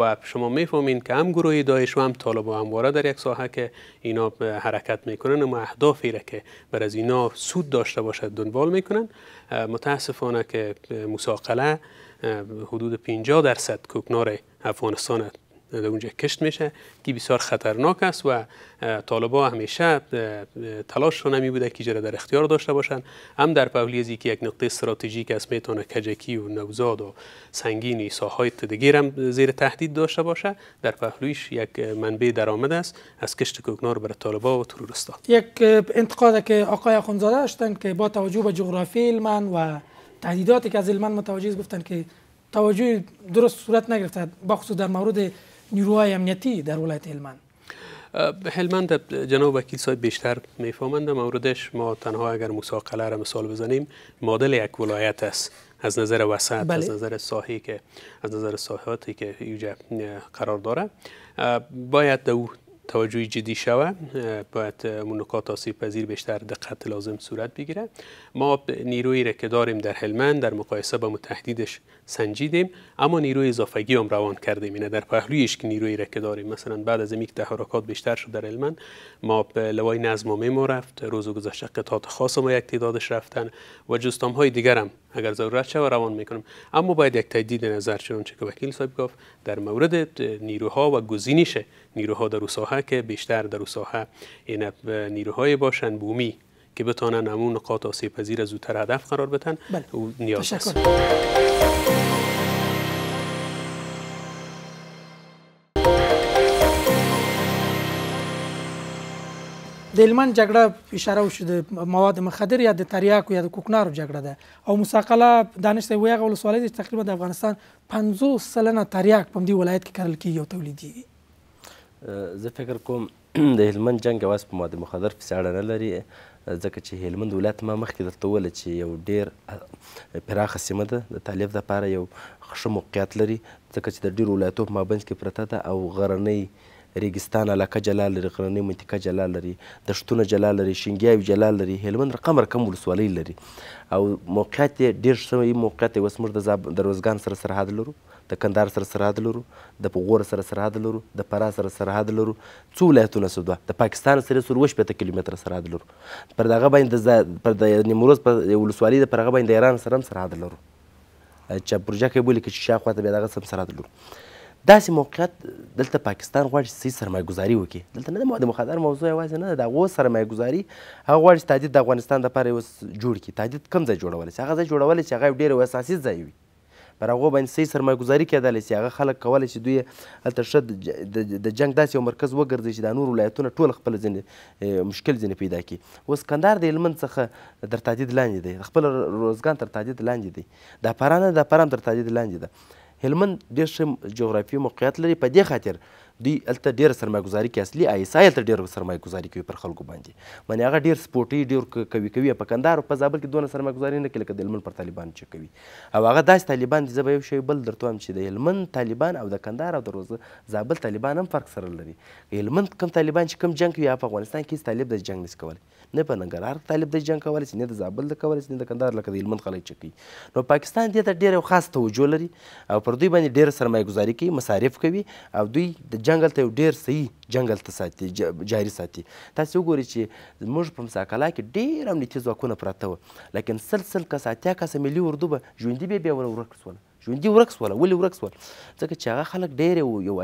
و شما می میفهمین که هم گروه داعش و هم طالبا همواره در یک ساحه که اینا حرکت میکنن و اهدافی را که بر از اینا سود داشته باشد دنبال میکنن متاسفانه که مساقله حدود 50 درصد کوکنار افغانستان در اونجا کشت میشه که بسیار خطرناک است و طالبا همیشه رو نمی بوده که جره در اختیار داشته باشن هم در پولیزی که یک نقطه استراتژیک است میتونه کجکی و نوزاد و سنگینی ساهای تدگیر هم زیر تهدید داشته باشه در پهلویش یک منبع درآمد است از کشت کوکنار برای طالبا و ترورستان یک انتقاد که آقای خونزاده داشتن که با توجه به جغرافی من و تهدیداتی که از المن متوجه گفتن که توجه درست صورت با خصوص در مورد نیروهای امنیتی در ولایت هلمند هلمند جناب وکیل صاحب بیشتر میفهمند موردش ما تنها اگر مساقله را مثال بزنیم مدل یک ولایت است از نظر وسط از بله. نظر ساحی که از نظر ساحاتی که اینجا قرار داره باید دو توجه جدی شوه باید اون نکات آسیب پذیر بیشتر دقت لازم صورت بگیره ما نیروی را که داریم در هلمند در مقایسه با متحدیدش سنجیدیم اما نیروی اضافگی هم روان کردیم اینه یعنی در پهلویش که نیروی را که داریم مثلا بعد از اینکه تحرکات بیشتر شد در هلمند ما به لوای نظم ما رفت روز گذشته قطعات خاص ما یک تعدادش رفتن و جستام های دیگر هم اگر ضرورت شود روان میکنم اما باید یک تجدید نظر چون که وکیل صاحب گفت در مورد نیروها و گزینش نیروها در ساحه که بیشتر در ساحه این نیروهای باشند بومی که بتانن امون نقاط آسیب پذیر زودتر هدف قرار بتن بله. او نیاز است. دلمن جګړه اشاره وشو د مواد مخدر یا د تریاکو یا د کوکنارو جګړه ده او مساقله دانش ته ویغه ولسوالۍ تقریبا د افغانستان 50 سلنه تریاک په دې ولایت کې کرل کیږي او تولیدیږي زه فکر کوم د هلمند جنګ یوازې په ماده مخدر پسې اړه نه لري ځکه چې هلمند ولایت ما مخکې درته وویله چې یو ډېر پراخه سیمه ده د تالیف دپاره یو ښه موقعیت لري ځکه چې د ډېرو ولایتو په مابینځ کې پرته ده او غرنۍ ریګستان علاقه جلال لري غرنۍ منطقه جلال لري دښتونه جلال لري شینګیاوي جلال لري هلمند رقم رقم ولسوالۍ لري او موقعیت یې ډېر ښه موقعیت یې اوس موږ د روزګان سره سرحد لرو د کندهار سره سرحد لرو د پغور سره سرحد لرو د فرا سره سرحد لرو څو ولایتونه سو دوه د پاکستان سره سور وش پته کیلومتر سرحد لرو پر دغه باندې پر د نیمروز پر ولسوالۍ د پر هغه باندې ایران سره هم سرحد لرو چې پروژه کې بولی کې شاخوا ته بیا دغه سم سرحد لرو داسې موقعیت دلته پاکستان غواړي چې صحیح سرمایهګذاري وکړي دلته نه ده د مخدر موضوع یوازې نه ده د هغو سرمایهګذاري هغه غواړي چې تعدید د افغانستان دپاره یې اوس جوړ کړي تعدید کوم ځای جوړولی چې هغه ځای جوړولی چې هغه یو ډېر اساسي ځای وي پر هغو باندې صحیح سرمایهګذاري کېدلی سي هغه خلک کولی چې دوی هلته ښه د جنګ داسې یو مرکز وګرځي چې دا نور ولایتونه ټول خپل ځینې مشکل ځینې پیدا کړي اوس کندهار د هلمند څخه در تعدید لاندې دی خپل روزګان تر تعدید لاندې دی دا پران د پران تر تعدید لاندې ده هلمند ډېر ښه جغرافي موقعیت لري په دې خاطر دوی هلته ډېره سرمایهګذاري کوي اصلي آی اس آی هلته ډېره سرمایهګذاري کوي پر خلکو باندې معنې هغه ډېر سپورټي ډېر کوي کوي په کندهار په زابل کې دونه سرمایهګذاري نه کوي لکه د هلمند پر طالبانو چې کوي او هغه داسې طالبان دي زه به یو شی بل درته وایم چې د هلمند طالبان او د کندهار او د زابل طالبان هم فرق سره لري هلمند کوم طالبان چې کوم جنګ کوي په افغانستان کې هېڅ طالب د جنګ نسي کولی نه په ننګرهار طالب د جنګ کولی سي نه د زابل د کولی سي نه د کندهار لکه د هلمند خلک چې کوي نو پاکستان دې ته ډېر خاص توجه لري او پر دوی باندې ډېره سرمایه ګزاري کوي مصارف کوي او دوی د جنګل ته یو ډېر صحیح جنګل ته ساتي جاري ساتي تاسو وګورئ چې موږ په مساکلا کې ډېر امنیتي ځواکونه پراته وو لکن سل سل کس اتیا کس ملي اردو به ژوندي به بیا ورک شول ژوندي ورک سول ولې ورک سول ځکه چې هغه خلک ډېر یو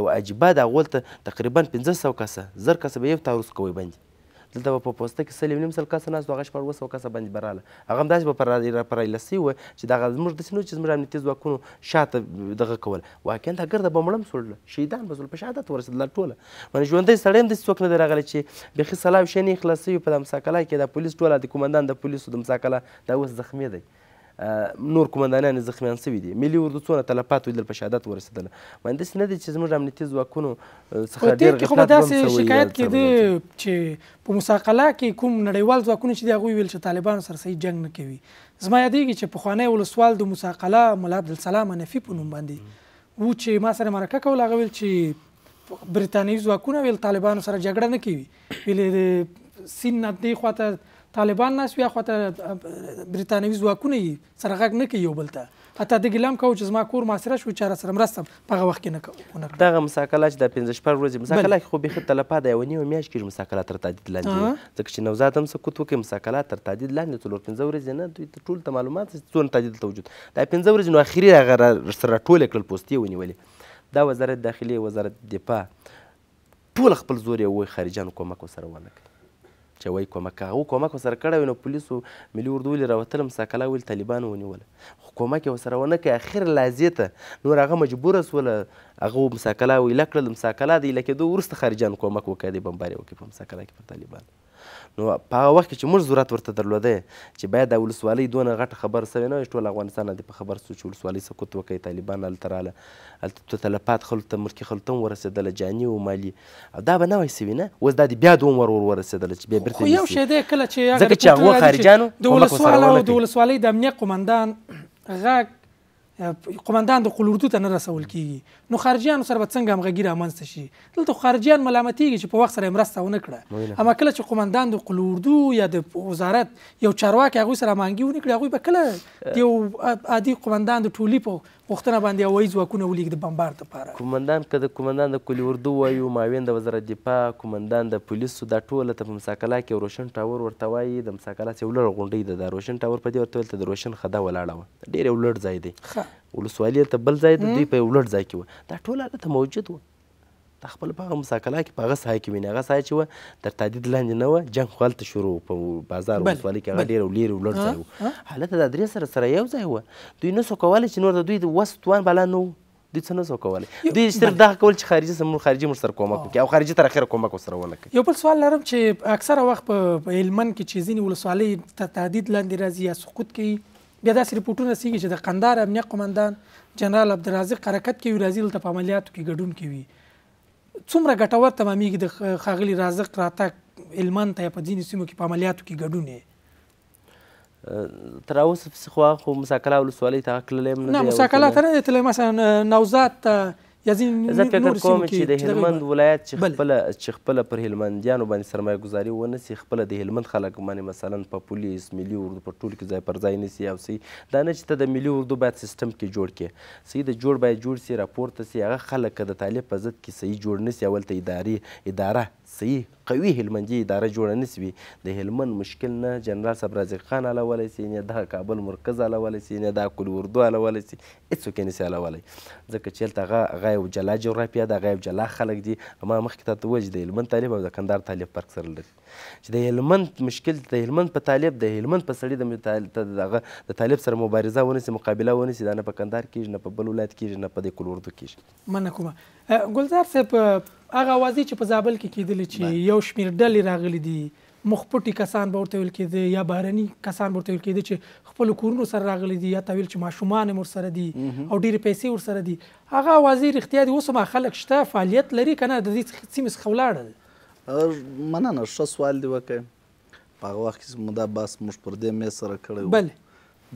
یو عجیبه د هغوی ته تقریبا پنځه سوه کسه زر کسه به یو تاروس کوی باندې دلته به په پوسته کې سل یو نیم سل کسه ناست وو هغه شپږ اووه سوه کسه باندې به راغله هغه همداسې به راپرایله سوي وه چې دغه زموږ داسې نه وو چې زموږ امنیتي ځواکونو شاته دغه کول واقعا دا ګرده به مړم سوړله شهیدان به سول په شهادت ورسېدله ټوله مانې ژوندی سړی هم داسې څوک نه دی راغلی چې بیخي سلا او شی نه یې خلاص سوي په دا مساکله کې دا پولیس ټوله د قمندان د پولیسو د مساکله دا اوس زخمي دی نور قمندانان زخمیان سوي دي ملي اردو څونه تلفات ولیدل په شهادت ورسېدله باندې داسې نه دي چې زموږ امنیتي ځواکونو څخه ډېر خو داسې شکایت کېده چې په مساقله کې کوم نړیوال ځواکونه چې دی هغوی ویل چې طالبانو سره صحیح جنګ نه کوي زما یادېږي چې پخوانی ولسوال د مساقله ملا عبدالسلام نفي په نوم باندې و چې ما سره مرکه کوله هغه ویل چې برتانوي ځواکونه ویل طالبانو سره جګړه نه کوي ویل سین نه دی خواته طالبان ناس وي اخواته برتانوي ځواکونه یې سره غږ نه کوي یو بل ته حتی د ګلام کو چې زما کور معاصره شو چاره سره مرسته په هغه وخت کې نه کوم دغه مساکله چې د 15 شپږ ورځې مساکله خو به خت تلپا د یو نیو میاش کې مساکله تر تعدید لاندې ځکه چې نوزاد هم سکوت وکي مساکله تر تعدید لاندې تلور 15 ورځې نه دوی ټول ته معلومات څون تعدید ته وجود د 15 ورځې نو اخیری هغه سره ټول کړل پوسټي ونیولې دا وزارت داخلي وزارت دفاع ټول خپل زور یې وای خارجانو کومک وسره ونه کوي چوي کومک هغو کومک ورسره کړی وي نو پولیسو ملي اردو ولې راوتل مساکله ویل طالبانو ونیوله خو کومک یې ورسره ونه کوي اخر لحظې ته نور هغه مجبوره سوله هغه مساکله ویله کړل مساکله د ایله کېدو وروسته خارجیانو کومک وکړی دی بمباري وکړي په مساکله کې پر طالبانو نو په هغه وخت کې چې موږ ضرورت ورته درلوده چې باید د ولسوالۍ دونه غټه خبر سوې نه ټول افغانستان دې په خبر سو چې ولسوالۍ سقوط وکړي طالبان هلته راله هلته تو تلفات خلکو ته ملکي خلکو ته ورسېدله جاني او مالي او دا به نه وای سوي نه اوس دا دې بیا دوم ور ور ورسېدله چې بیا بیرته یو شی دی کله چې ځکه چې هغه خارجیانو د ولسوالۍ د امنیه قمندان غږ قومندان د قلوردو ته نه رسول کیږي نو خارجيان سره څنګه همغږي رامنځته شي دلته خارجيان ملامتيږي چې په وخت سره مرسته ونه کړه اما کله چې قومندان د قلوردو یا د وزارت یو چارواکي هغه سره مانګي ونه کړي هغه به کله یو عادي قومندان د ټولي په پوښتنه باندې هوایي ځواکونه ولیږي د بمبار دپاره کومندان که د کومندان د کلي اردو وایو ماوین د وزارت دفاع کومندان د پولیسو دا ټوله ته په مساکلا کې روشن ټاور ورته وایي د مساکلا سې یو لړ غونډۍ ده دا روشن ټاور په دې ورته ویل ته د روشن خدا ولاړه وه ډېر یو لړ ځای دی ولسوالۍ ته بل ځای د دوی په یو لړ ځای کې وه دا ټول هلته موجود وه دا خپل په هغه مساکله کې په هغه ساحه کې ویني هغه ساحه چې وه تر تهدید لاندې نه وه جنګ خو هلته شروع په بازار ولسوالۍ کې هغه ډېر لېرې ولاړ ځای و هلته دا درې سره سره یو ځای وه دوی نه سو کولی چې نور د دوی د وس توان بالا نه دوی څه نه سو کولی دوی صرف دغه کول چې خارجي سمون خارجي مر سره کومک وکړي او خارجي تر اخره کومک ورسره ونه کړي یو بل سوال لرم چې اکثره وخت په هلمند کې چې ځینې ولسوالۍ تر تهدید لاندې راځي یا سقوط کوي بیا داسې رپورټونه رسیږي چې د قندار امنیه قمندان جنرال عبدالرازق حرکت کوي راځي دلته په عملیاتو کې ګډون کوي څومره ګټور تمامېږي د ښاغلي رازق راتګ هلمند ته په ځینې سیمو کې په عملیاتو کې ګډون یې تر اوسه پسې خو مساکله ولسوالۍ ته هغه تللی نه مساکله ته نه دی تللی مثلا نوزاد ته یا ځینې زه فکر کوم چې د هلمند ولایت چې خپله چې خپله پر هلمندیانو باندې سرمایه ګذاري ونه سي خپله د هلمند خلک باندې مثلا په پولیس ملي اردو په ټولو کې ځای پر ځای نه سي او سي دا نه چې ته د ملي اردو باید سیستم کې جوړ کې صحیح د جوړ باید جوړ سي راپورته سي هغه خلک که د طالب په ضد کې صحیح جوړ نه سي اول ته اداري اداره صحیح قوي هلمندي اداره جوړه نه سوي د هلمند مشکل نه جنرال صبرازق خان علاولی سي نه دغه کابل مرکز علاولی سي نه دغه کل اردو علاولی سي هېڅوک یې نسي علاولی ځکه چې هلته هغه هغه یو جلا جغرافیه ده هغه یو جلا خلک دي ما مخکې تاته وویل چې د هلمند طالب او د کندهار طالب فرق سره لري چې د هلمند مشکل د هلمند په طالب د هلمند په سړي د دغه د طالب سره مبارزه ونیسي مقابله ونیسي دا نه په کندهار کېږي نه په بل ولایت کېږي نه په دې کل اردو کېږي مننه کومه ګلزار صاحب هغه اوازې چې په زابل کې کېدلې چې یو شمېر ډلې راغلي دي مخپټي کسان به ورته ویل کېده یا بهرني کسان ورته ویل کېده چې خپل کورونو سره راغلي دي یا تویل چې ماشومان هم ورسره دي او ډېرې پیسې ورسره دي هغه اوازې رښتیا دي اوس هم خلک شته فعالیت لري که نه د دې سیمې څخه ولاړه مننه ښه سوال دی وکړ په هغه وخت کې موږ دا بس موږ پر دې مې سره کړی و بله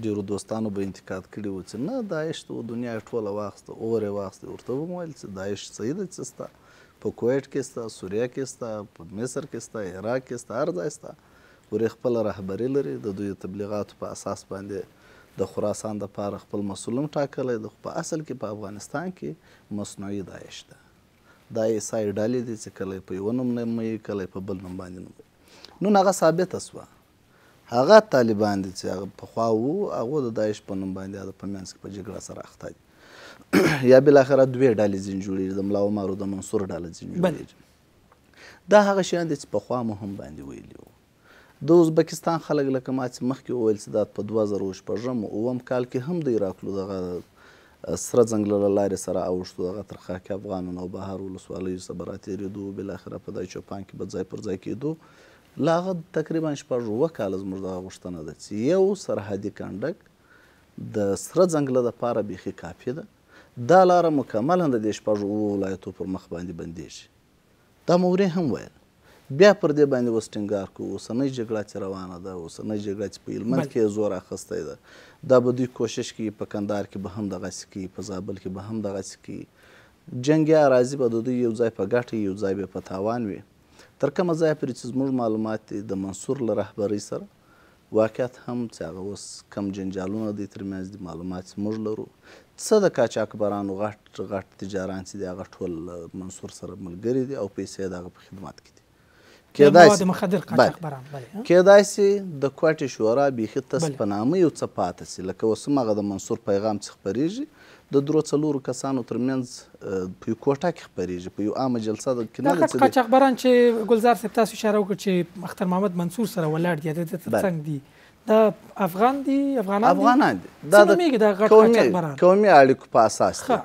ډیرو دوستانو به انتقاد کړی و چې نه داعش ته دنیا ټوله واخیسته اور یې واخیسته ورته ومویل چې داعش صحیح ده چې ستا په کویټ کې ستا سوریه کې ستا په مصر کې ستا عراق کې ستا هر ځای ستا ورې خپله رهبري لري د دوی تبلیغاتو په اساس باندې د خراسان د پاره خپل مسولم ټاکلی د په اصل کې په افغانستان کې مصنوعي داعش ده دا عیسای ډلې دي چې کله په یوه نوم نوموي کله په بل نوم باندې نوموي نن هغه ثابته سوه هغه طالبان دي چې هغه پخوا وو هغو د داعش په نوم باندې هغه په منځ کې په جګړه سره اخته دي یا بالاخره دوې ډلې ځینې جوړېږي د ملا عمرو د منصور ډله ځینې جوړېږي دا هغه شیان دي چې پخوا مو هم باندې ویلي وو د ازبکستان خلک لکه ما چې مخکې وویل چې دا په دوه زره شپږم اووم کال کې هم د عراق دغه سره ځنګل له لارې سره اوښتو دغه تر خاکه افغانان او بهر ولسوالیو څخه به راتېرېدو بالاخره په دای چوپان کې به ځای پر ځای کېدو لا هغه تقریبا شپږ اووه کاله زموږ دغه غوښتنه ده چې یو سرحدي کنډک د سره ځنګله دپاره بیخي کافي ده دا لاره مکملا د دې شپږ اووه ولایتو پر مخ باندې بندېږي دا مورې هم ویل بیا پر دې باندې اوس ټینګار کوو اوسنۍ جګړه چې روانه ده اوسنۍ جګړه چې په هلمند کې زور اخیستی ده دا به دوی کوشش کوي په کندهار کې به هم دغسې کوي په زابل کې به هم دغسې کوي جنګي اراضي به د دوی یو ځای په ګټه یو ځای به په تاوان وي تر کومه ځایه پورې چې زموږ معلومات دي د منصور له رهبرۍ سره واقعیت هم چې هغه اوس کم جنجالونه دوی ترمنځ دي معلومات موږ لرو څه د قاچاقبرانو غټ غټ تجاران چې دي هغه ټول منصور سره ملګري دي او پیسې د هغه په خدمات کې دي کېدای شي مخدر قاچاق برام بله کېدای شي د کوټې شورا بیخي تس په نامه یو څه پاتې سي لکه اوس هم هغه د منصور پیغام څخه خپرېږي د درو څلورو کسانو ترمنځ په یو کوټه کې خپرېږي په یو عامه جلسه د کې نه څه دي قاچاقبران چې ګلزار صاحب تاسو اشاره وکړ چې اختر محمد منصور سره ولاړ دی د ترڅنګ دی دا افغان دی افغانان دی افغانان دی دا د قومي قومي اړیکو په اساس دی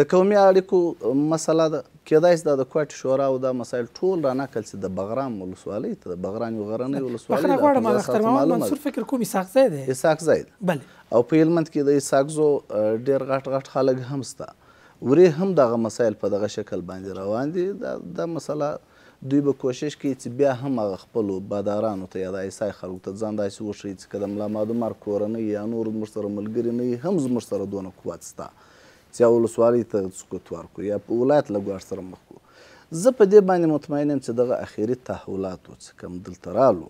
د قومي اړیکو مسله ده کېدای شي دا د کوټ شورا او دا مسایل ټول را نقل سي د بغرام ولسوالۍ ته د بغران یو غرنۍ ولسوالۍ بخره غواړم اختر محمد منصور فکر کوم اسحاق زید دی اسحاق زید بله او په هلمند کې د اسحاق زو ډیر غټ غټ خلک هم سته ورې هم دغه مسایل په دغه شکل باندې روان دي دا, دا مسله دوی به کوشش کوي چې بیا هم هغه خپلو بادارانو ته یا د عیسای خلکو ته ځان داسې وښیي چې که د ملا مادمر کورنۍ یا نور زموږ سره ملګري نه هم زموږ سره دونه قوت سته یا ولسوالۍ ته سقوط ورکړو یا په ولایت له ګواښ سره مخ کړو زه په دې باندې مطمئن یم چې دغه اخري تحولات و چې کوم دلته رالو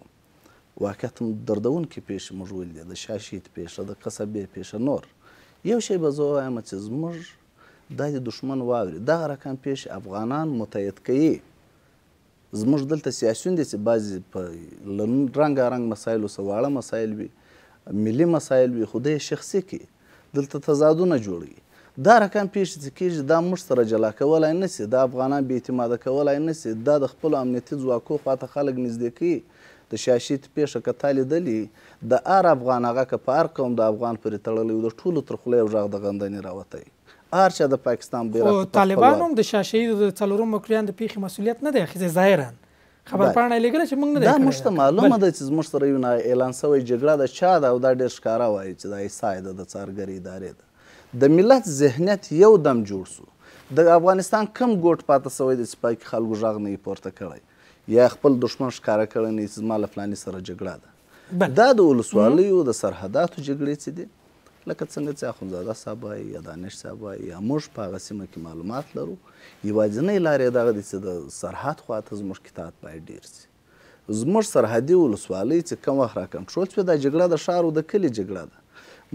واقعیت هم دردونکې پیښې موږ ولیدې د شاشید پیښه د قصبې پیښه نور یو شی به زه ووایم چې زموږ دا د دښمن واوري دغه رقم پیښې افغانان متحد کوي زموږ دلته سیاسیون دي چې بعضې په له رنګارنګ مسایلو سه واړه مسایل وي ملي مسایل وي خو شخصي کې دلته تضادونه جوړوي دا رقم پیش چې کېږي دا موږ سره جلا کولی نه سي دا افغانان بې اعتماده کولی نه سي دا د خپلو امنیتي ځواکو خواته خلک نږدې کوي د شاشیت پیښه که تا لیدلې د هر افغان هغه که په هر قوم د افغان پورې تړلی وي د ټولو تر خوله یو غږ د غندنې راوتی هر چا د پاکستان بیرغ طالبان هم د شاشي د څلورم مکریان د پیښې مسؤلیت نه دی اخیستی ظاهرا خبرپاڼه یې لیکله چې موږ نه دا موږ ته معلومه ده چې زموږ سره یو اعلان سوی جګړه د چا ده او دا ډېر ښکاره وایي چې دا ایسای ده د څارګرې ادارې ده د ملت ذهنیت یو دم جوړ سو د افغانستان کم ګوټ پاتې سوی دی چې پاکي خلکو غږ نه پورته کړی یا خپل دشمن ښکارا کړی نه چې زما له فلاني سره جګړه ده بل. دا د ولسوالیو د سرحداتو جګړې چې دي لکه څنګه چې اخندزاده صاحب یا دانش صاحب یا موږ په هغه سیمه کې معلومات لرو یوازینۍ لارې دغه دي چې د سرحد خواته زموږ کتاب باید ډېر سي زموږ سرحدي ولسوالۍ چې کوم وخت را کنټرول شوې دا جګړه د ښار او د کلي جګړه ده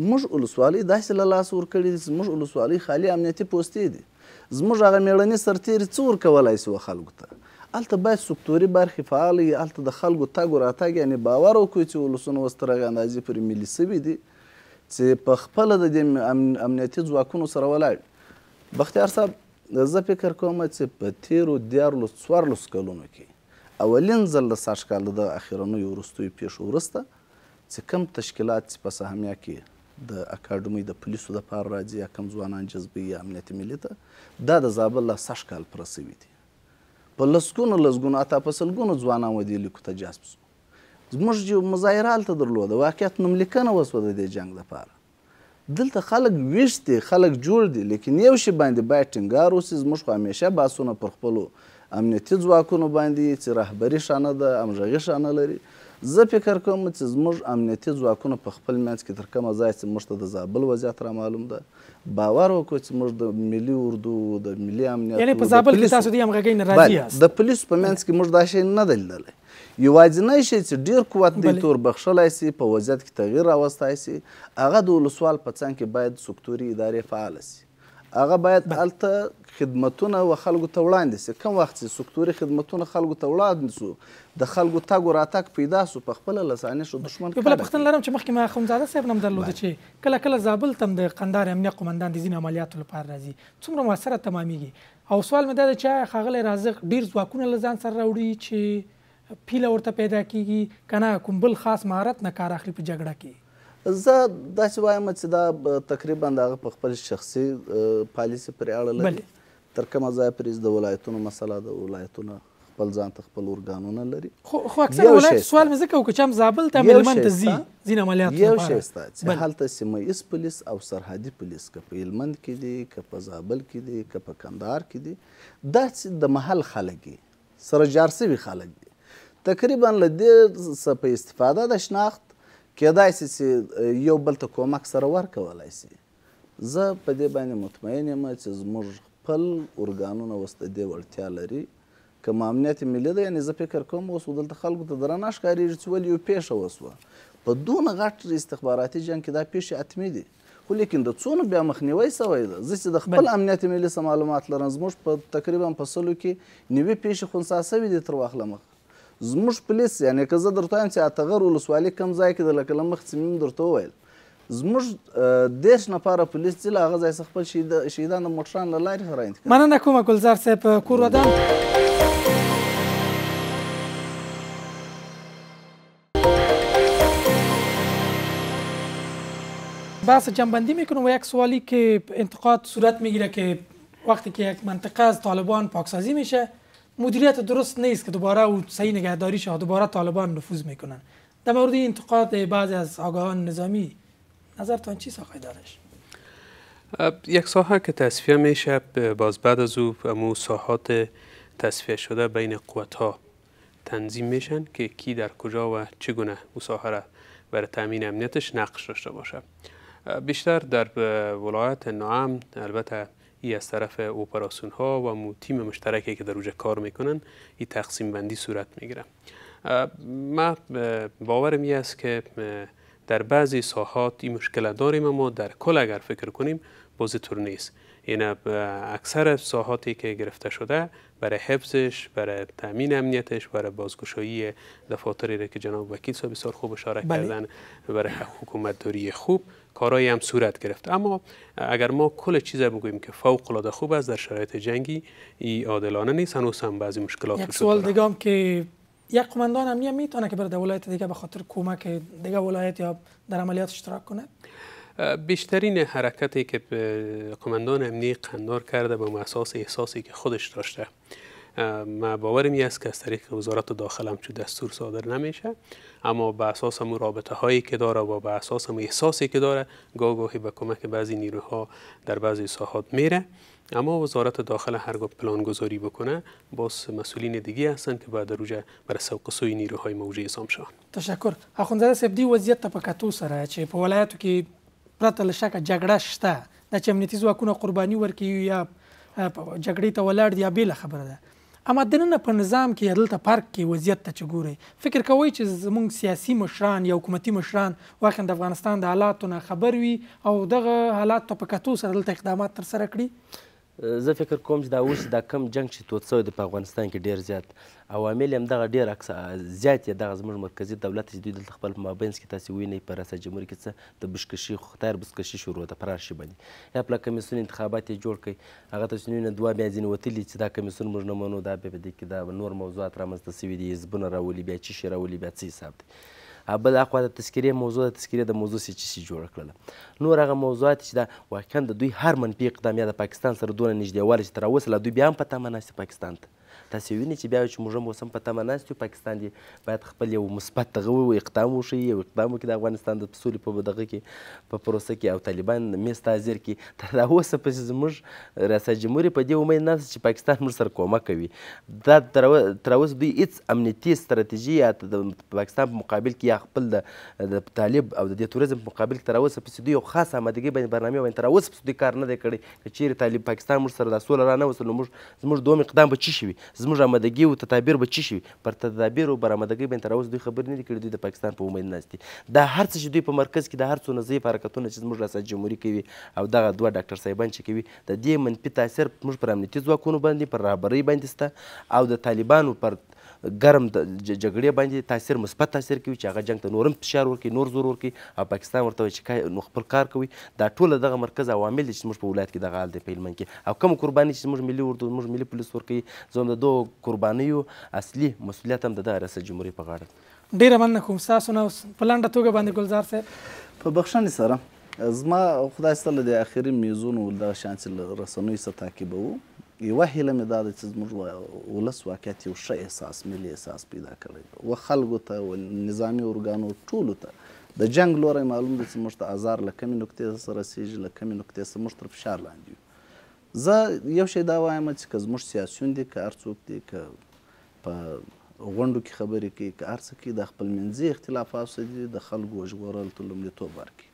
موږ ولسوالۍ داسې له لاسه ورکړي دي زموږ ولسوالۍ خالي امنیتي پوستې دي زموږ هغه میړني سرتیري څه ورکولی سي خلکو ته هلته باید سکتوري برخې فعاله وي هلته د خلکو تګ و راتګ یعنې باور وکړو چې ولسونه اوس تر هغې اندازې پورې ملي سوي دي چې په خپله د دې امنیتي ځواکونو سره ولاړ بختیار صاحب زه فکر کوم چې په تیرو دیارلو څوارلس کلونو کې اولین ځل د ساش کال د اخرنیو وروستیو پیښو وروسته چې کم تشکیلات چې په سهمیه کې د اکاډمۍ د پولیسو د پار راځي یا کم ځوانان جذبي یا امنیت ملي ته دا د زابل لا سش کال پر سوي دي په لسګونو لسګونو اته په سلګونو ځوانان ودی لیکو ته جذب شو زموږ یو مظاهره هلته درلوده واقعیت نوملیکنه وسوه د دې جنګ دپاره دلته خلک ویښ دي خلک جوړ دي لیکن یو شي باندې باید ټینګار وسي زموږ خو همیشه بحثونه پر خپلو امنیتي ځواکونو باندې چې رهبري شانه ده همغږي شانه لري زه فکر کوم چې زموږ امنیتي ځواکونه په خپل منځ کې تر کومه ځای چې موږ ته د زابل وضعیت را معلوم ده باور وکړو چې موږ د ملي اردو د ملي امنیت یعنې په زابل کې تاسو دې همغږۍ نه راضي یاست د پولیسو په منځ کې موږ دا شی نه دی لیدلی یوازینی شی چې ډیر قوت دی تور بخښلی سي په وضعیت کې تغییر راوستی سي هغه د ولسوال په څنګ کې باید سکتوري ادارې فعاله سي هغه باید هلته خدمتونه و خلکو ته وړاندې سي کم وخت چې سکتوري خدمتونه خلکو ته وړاندې سو د خلکو تګ او راتګ پیدا سو په خپله لسانې شو دښمن بله پوښتنه لرم چې مخکې ما اخندزاده صاحب هم درلوده چې کله کله زابل ته هم د قندار امنیه قمندان د ځینو عملیاتو لپاره راځي څومره مؤثره تمامیږي او سوال مې دا دی چې ښاغلی رازق ډېر ځواکونه له ځان سره راوړي چې پیله ورته پیدا کیږي که نه کوم بل خاص مهارت نه کار اخلي په جګړه کې زه داسې وایم چې دا تقریبا د هغه په خپل شخصي پالیسي پورې اړه لري تر کومه ځایه پرېږدي د ولایتونو مسله ده ولایتونه خپل ځان ته خپل ارګانونه لري خو خو اکثر ولایت سوال مې ځکه وکړ چې هم زابل ته هلمند ته ځي ځینې عملیاتو یو شی ستا چې هلته سیمه ایز پولیس او سرحدي پولیس که په هلمند کې دي که په زابل کې دي که په کندهار کې دي داسې د محل خلک دي سره جار سوي خلک دي تقریبا له دې څه په استفاده د شناخت کېدای سي چې یو بل ته کومک سره ورکولی سي زه په دې باندې مطمئن یم چې زموږ خپل ارګانونه اوس د دې وړتیا لري که مامنیت ملي ده یعنې زه فکر کوم اوس دلته خلکو ته درنه ښکارېږي چې ولې یو پېښه وسوه په دونه غټ استخباراتي جنګ کې دا پېښې حتمي دي خو لیکن د څونو بیا مخنیوي سوی ده زه چې د خپل امنیت ملي څه معلومات لرم زموږ په تقریبا په سلو کې نوي پېښې خونسا سوي دي تر وخت مخ زموږ پولیس یعنې که زه درته وایم چې اتغر ولسوالۍ کوم ځای کې د لکه له مخکې مې درته وویل زموږ دیرش نپار پولیس چې له ځای خپل شهیدان د موټران له لارې سره انتقال مننه صاحب کور ودان بحث جنبندی میکنم و یک سوالی که انتقاد صورت میگیره که وقتی که یک منطقه از طالبان پاکسازی میشه مدیریت درست نیست که دوباره او صحیح نگهداری شه دوباره طالبان نفوذ میکنن در مورد انتقاد بعضی از آگاهان نظامی نظرتان چی آقای دارش؟ یک ساحه که تصفیه میشه باز بعد از او امو ساحات تصفیه شده بین قوت ها تنظیم میشن که کی در کجا و چگونه او ساحه را برای تامین امنیتش نقش داشته باشه بیشتر در ولایت نعم البته ای از طرف اپراسون ها و مو تیم مشترکی که در اوجه کار میکنن این تقسیم بندی صورت میگیره من باورم این است که در بعضی ساحات این مشکل داریم اما در کل اگر فکر کنیم بازی نیست این یعنی اکثر ساحاتی که گرفته شده برای حفظش برای تامین امنیتش برای بازگشایی دفاتری که جناب وکیل صاحب بسیار خوب اشاره بله. کردن برای حکومتداری خوب کارهایی هم صورت گرفت اما اگر ما کل چیز بگوییم که فوق العاده خوب است در شرایط جنگی ای عادلانه نیست هنوز هم بعضی مشکلات یک سوال دیگه که یک امنی امنیه میتونه که در ولایت دیگه به خاطر کمک دیگه ولایت یا در عملیات اشتراک کنه؟ بیشترین حرکتی که کماندان امنی قندار کرده به اساس احساسی که خودش داشته ما باور می است که از طریق وزارت داخل هم دستور صادر نمیشه اما به اساس هم رابطه هایی که داره و به اساس هم احساسی که داره گاه گاهی به کمک بعضی نیروها در بعضی ساحات میره اما وزارت داخل هرگاه پلان گذاری بکنه باز مسئولین دیگه هستند که بعد روزه بر سوق سوی نیروهای موجه سامشان تشکر اخوندزاده صاحب دی وضعیت ته په کتو سره چې په ولایتو کې پرته له شکه جګړه شته دا چې امنیتي ځواکونه قرباني ورکوي یا جګړې ته ولاړ دي یا بېله خبره ده اما د نن په نظام کې دلته پارک کې وضعیت ته چګوري فکر کوي چې زموږ سیاسي مشران یا حکومتي مشران واقعا د افغانستان د حالاتو نه خبر وي او دغه حالات ته په کتو سره دلته اقدامات تر سره کړي Eh, زه فکر کوم چې دا اوس دا کم جنگ چې تود سوی دی په افغانستان کې ډیر زیات عوامل هم دغه ډیر اکس زیات یې دغه زموږ مرکزي دولت چې دوی دلته خپل مابینس کې تاسې وینئ په ریاست جمهور کې څه د بشکشي خطر بشکشي شروع ده په راشي باندې یا پله کمیسیون انتخابات یې جوړ کړي هغه تصمیمونه دوه بیا ځینې وتلي چې دا کمیسیون موږ نه منو دا بیا په دې کې دا نور موضوعات رامنځته سوي دي حزبونه راولي بیا چی شي راولي بیا څه حساب دی بل اخوا د تذکرې موضوع د تذکرې د موضوع سي چې سي جوړ کړل نور هغه موضوعات چې دا واقعا د دوی هر منفي اقدام یا د پاکستان سره دونه نږدېوالی چې تر اوسه لا دوی بیا هم په تمه ناست پاکستان ته تاسې وینئ چې بیا چې موږ هم اوس هم په تمه ناست یو پاکستان دې باید خپل یو مثبت دغه اقدام وښیي یو اقدام وکړي د افغانستان د سولې په دغه کې په پروسه کې او طالبان میز تاظر کې تر اوسه پسې زموږ ریاست جمهور په دې امید ناست چې پاکستان موږ سره کومک کوي دا تر اوسه دوی هېڅ امنیتي ستراتیژي یا د پاکستان په مقابل کې یا خپل د طالب او د دې توریزم په مقابل کې تر اوسه پسې دوی یو خاصه آمادګي باندې برنامه باندې تر اوسه پسې دوی کار نه دی کړی که چیرې طالب پاکستان موږ سره دا سوله را نه وصل نو موږ زموږ دوم اقدام به چی شي زموږ آمادګي او تدابیر به چی شي پر تدابیر او برآمدګۍ باندې تر اوسه دوی خبر نه دي کړي دوی د پاکستان په امید ناست دي دا هر څه چې دوی په مرکز کې د هر څو نظریې په حرکتونه چې زموږ ریاست جمهوري کوي او دغه دوه ډاکټر صاحبان چې کوي د دې منفي تاثیر موږ پر امنیتي ځواکونو باندې پر رهبرۍ باندې سته او د طالبانو پر ګرم جګړې باندې تاثیر مثبت تاثیر کوي چې هغه جنگ ته نور هم فشار ورکړي نور زور ورکړي او پاکستان ورته وایي چې نو خپل کار کوي دا ټوله دغه مرکز عوامل دي چې زموږ په ولایت کې دغه حال دی په هلمند کې او کم قرباني چې زموږ ملي اردو زموږ ملي پولیس ورکوي زموږ د دوو قربانیو اصلي مسؤلیت هم د دغه ریاست جمهوریت په غاړه دی ډیره مننه کوم تاسو نه په لنډه توګه باندې ګلزار صاحب په بخښنې سره زما خدای ستله د اخري میزونو دغه شان چې رسنیو سره تعقیبوو یوه هیله مې دا ده چې زموږ ولس واقعیت یو ښه احساس ملي احساس پیدا کړی دی و خلکو ته و نظامي ارګانو ټولو ته د جنګ لوری معلوم دی چې موږ ته ازار له کمې نقطې سره رسېږي له کمې نقطې سره موږ تر فشار لاندې یو زه یو شی دا وایم چې که زموږ سیاسیون دي که هر څوک دي که په غونډو کې خبرې کوي که هر څه کوي د خپل منځي اختلافات دي د خلکو ژغورلو ته لومړیتوب ورکړي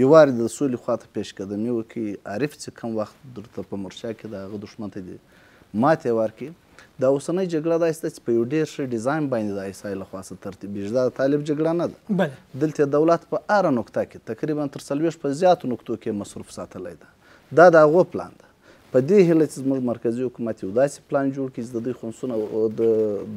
یو وارې د سولې خواته پیشقدمي وکړي عارف چې کم وخت درته په مرشا کې د هغه دښمن ته د ماتې ورکړي دا اوسنۍ جګړه داسې ده چې په یو ډېر ښه ډیزاین باندې د ایسای لخوا څه ترتیبېږي دا د طالب جګړه نه ده بله دلته دولت په هره نقطه کې تقریبا تر څلوېښت په زیاتو نقطو کې مصروف ساتلی ده دا د هغو پلان ده په دې هیله چې زموږ مرکزي حکومت یو داسې پلان جوړ کړي چې د دوی خنسونه او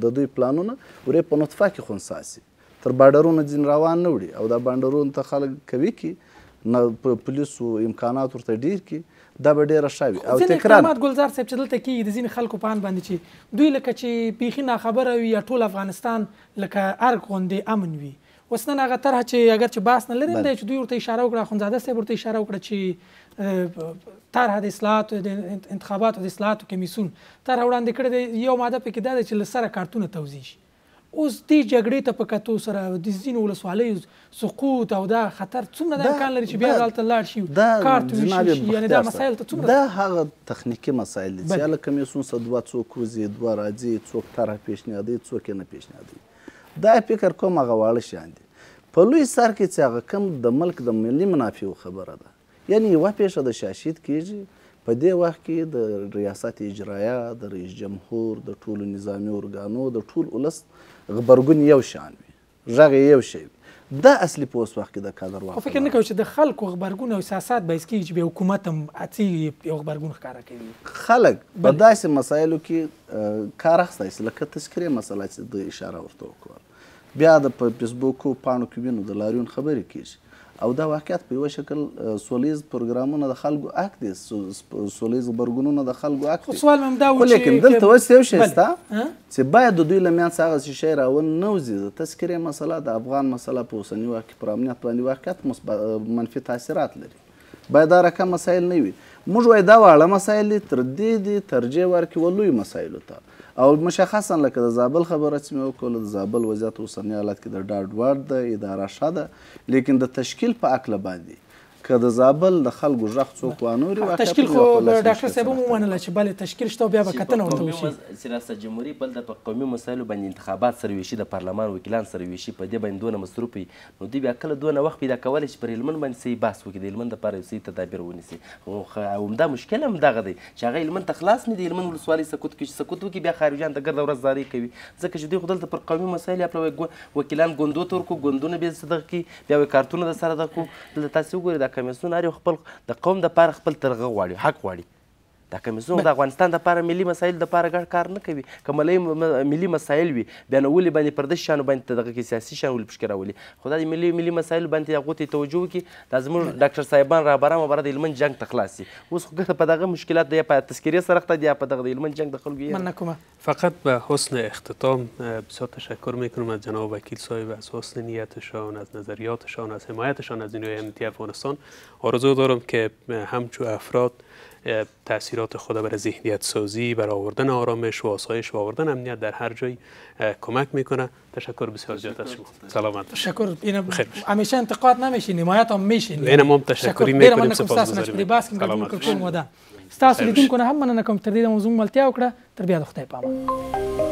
د دوی پلانونه ورې په نطفه کې خنسا سي تر بانډرونه ځین روان نه وړي او دا بانډرونه ته خلک کوي کې نه پولیسو امکانات ورته ډیر کی دا به ډیره ښه وي او تکرار اقدامات ګلزار صاحب چې دلته کې د ځین خلکو پان باندې چې دوی لکه چې پیخي ناخبره وي یا ټول افغانستان لکه ارګ غوندې امن وي اوس نن هغه طرحه چې اگر چې باس نه لري دی چې دوی ورته اشاره وکړه اخندزاده صاحب ورته اشاره وکړه چې طرحه د اصلاحاتو د انتخاباتو د اصلاحاتو کمیسون طرحه وړاندې کړې یو ماده پکې دا ده چې له سره کارتونه توضیح شي اوس دې جګړې ته په کتو سره د ځینو ولسوالیو سقوط او دا خطر څومره د امکان لري چې بیا دلته لاړ شي کار توشي یعنی دا مسایل ته څومره دا هغه تخنیکي مسایل دي چې هلته کمیسون څه دوه څوک وځي دوه راځي څوک طرح پیشنهادوي څوک یې نه پیشنهادوي دا فکر کوم هغه واړه شیان دي په لوی سر کې چې هغه کم د ملک د ملي منافعو خبره ده یعنی یوه پیښه د شاشید کیږي په دې وخت کې د ریاست اجرایه د رئیس جمهور د ټولو نظامی ارګانو د ټول ولس غبرګون یو شان وي غږ یې یو شی وي دا اصلي په اوس وخت کې د کادر واقع فکر نه کوم چې د خلکو غبرګون او احساسات به اسکی چې به حکومت هم اتی یو غبرګون ښکارا کوي خلک په داسې مسایلو کې کار اخستای چې لکه تذکرې مسله چې د اشاره ورته وکړه بیا د فیسبوک پاڼو کې وینو د لاریون خبرې کیږي او دا واقعیت په یو شکل سولیز پروګرامونه د خلکو حق دي سولیز برګونونه د خلکو حق دي سوال مم دا و چې لیکن دلته اوس یو شی شته چې باید د دوی لمیان څنګه شی راون نه وزي د تذکرې مسله د افغان مسله په اوسنی وخت کې پر امنیت باندې واقعیت منفي تاثیرات لري باید دا رقم مسایل نه وي موږ وای دا واړه مسایل تر دې دي ترجیح ورکوي لوی مسایلو ته او مشخصا لکه د زابل خبره چې مې وکړله د زابل وضعیت اوسنی حالت کې د ډاډ وړ ده اداره ښه ده لیکن د تشکیل په هکله باندې که د زابل د خلکو ژغ څوک وانوري تشکیل خو ډاکټر صاحب مو منله چې بل تشکیل شته بیا به کتنه ورته وشي چې ریاست جمهوریت بل د قومي مسایلو باندې انتخابات سرویشي د پارلمان وکیلان سرویشي په دې باندې دونه مصروف نو دوی بیا کله دونه وخت پیدا کولی چې پر هلمند باندې صحیح بحث وکړي د هلمند لپاره یو صحیح تدابیر ونیسي خو همدا مشکل هم دغه دی چې هغه هلمند ته خلاص نه دی هلمند ولسوالۍ سکوت کوي سکوت وکړي بیا خارجیان ته ګرده ورځ زارۍ کوي ځکه چې دوی خو دلته پر قومي مسایلو خپل وکیلان ګوندو تور کو ګوندونه بیا صدق کوي بیا کارتونه د سره دغه دلته تاسو وګورئ کمیسیون هر یو خپل د قوم د پاره خپل ترغه غواړي حق غواړي دا کمیسیون د افغانستان دپاره ملي مسایل دپاره ګډ کار نه کوي که ملي ملي مسایل وي بیا نو ولې باندې پردش شیانو باندې دغه کې سیاسي شیان ولې پشکې راولي خو دا د ملي ملي مسایلو باندې هغو ته توجه وکړي دا زموږ ډاکټر صاحبان رهبران به د هلمند جنګ ته خلاص شي اوس خو ګټه په دغه مشکلات دی په تذکیرې سره ته دی په دغه د هلمند جنګ د خلکو مننه کومه فقط به حسن اختتام بسیار تشکر میکنم از جناب وکیل صاحب از حسن نیتشان از نظریاتشان از حمایتشان از نیروی امنیتی افغانستان آرزو دارم که همچو افراد تاثیرات خدا بر ذهنیت سازی بر آوردن آرامش و آسایش و آوردن امنیت در هر جای کمک میکنه تشکر بسیار زیاد از شما سلامت تشکر اینا همیشه انتقاد نمیشه نمایت هم میشین اینا ما تشکری میکنیم سپاس گزاریم سلامت استاد لیدونکو کنه هم من کوم تردید موضوع ملتیا وکړه تر بیا د خدای پامه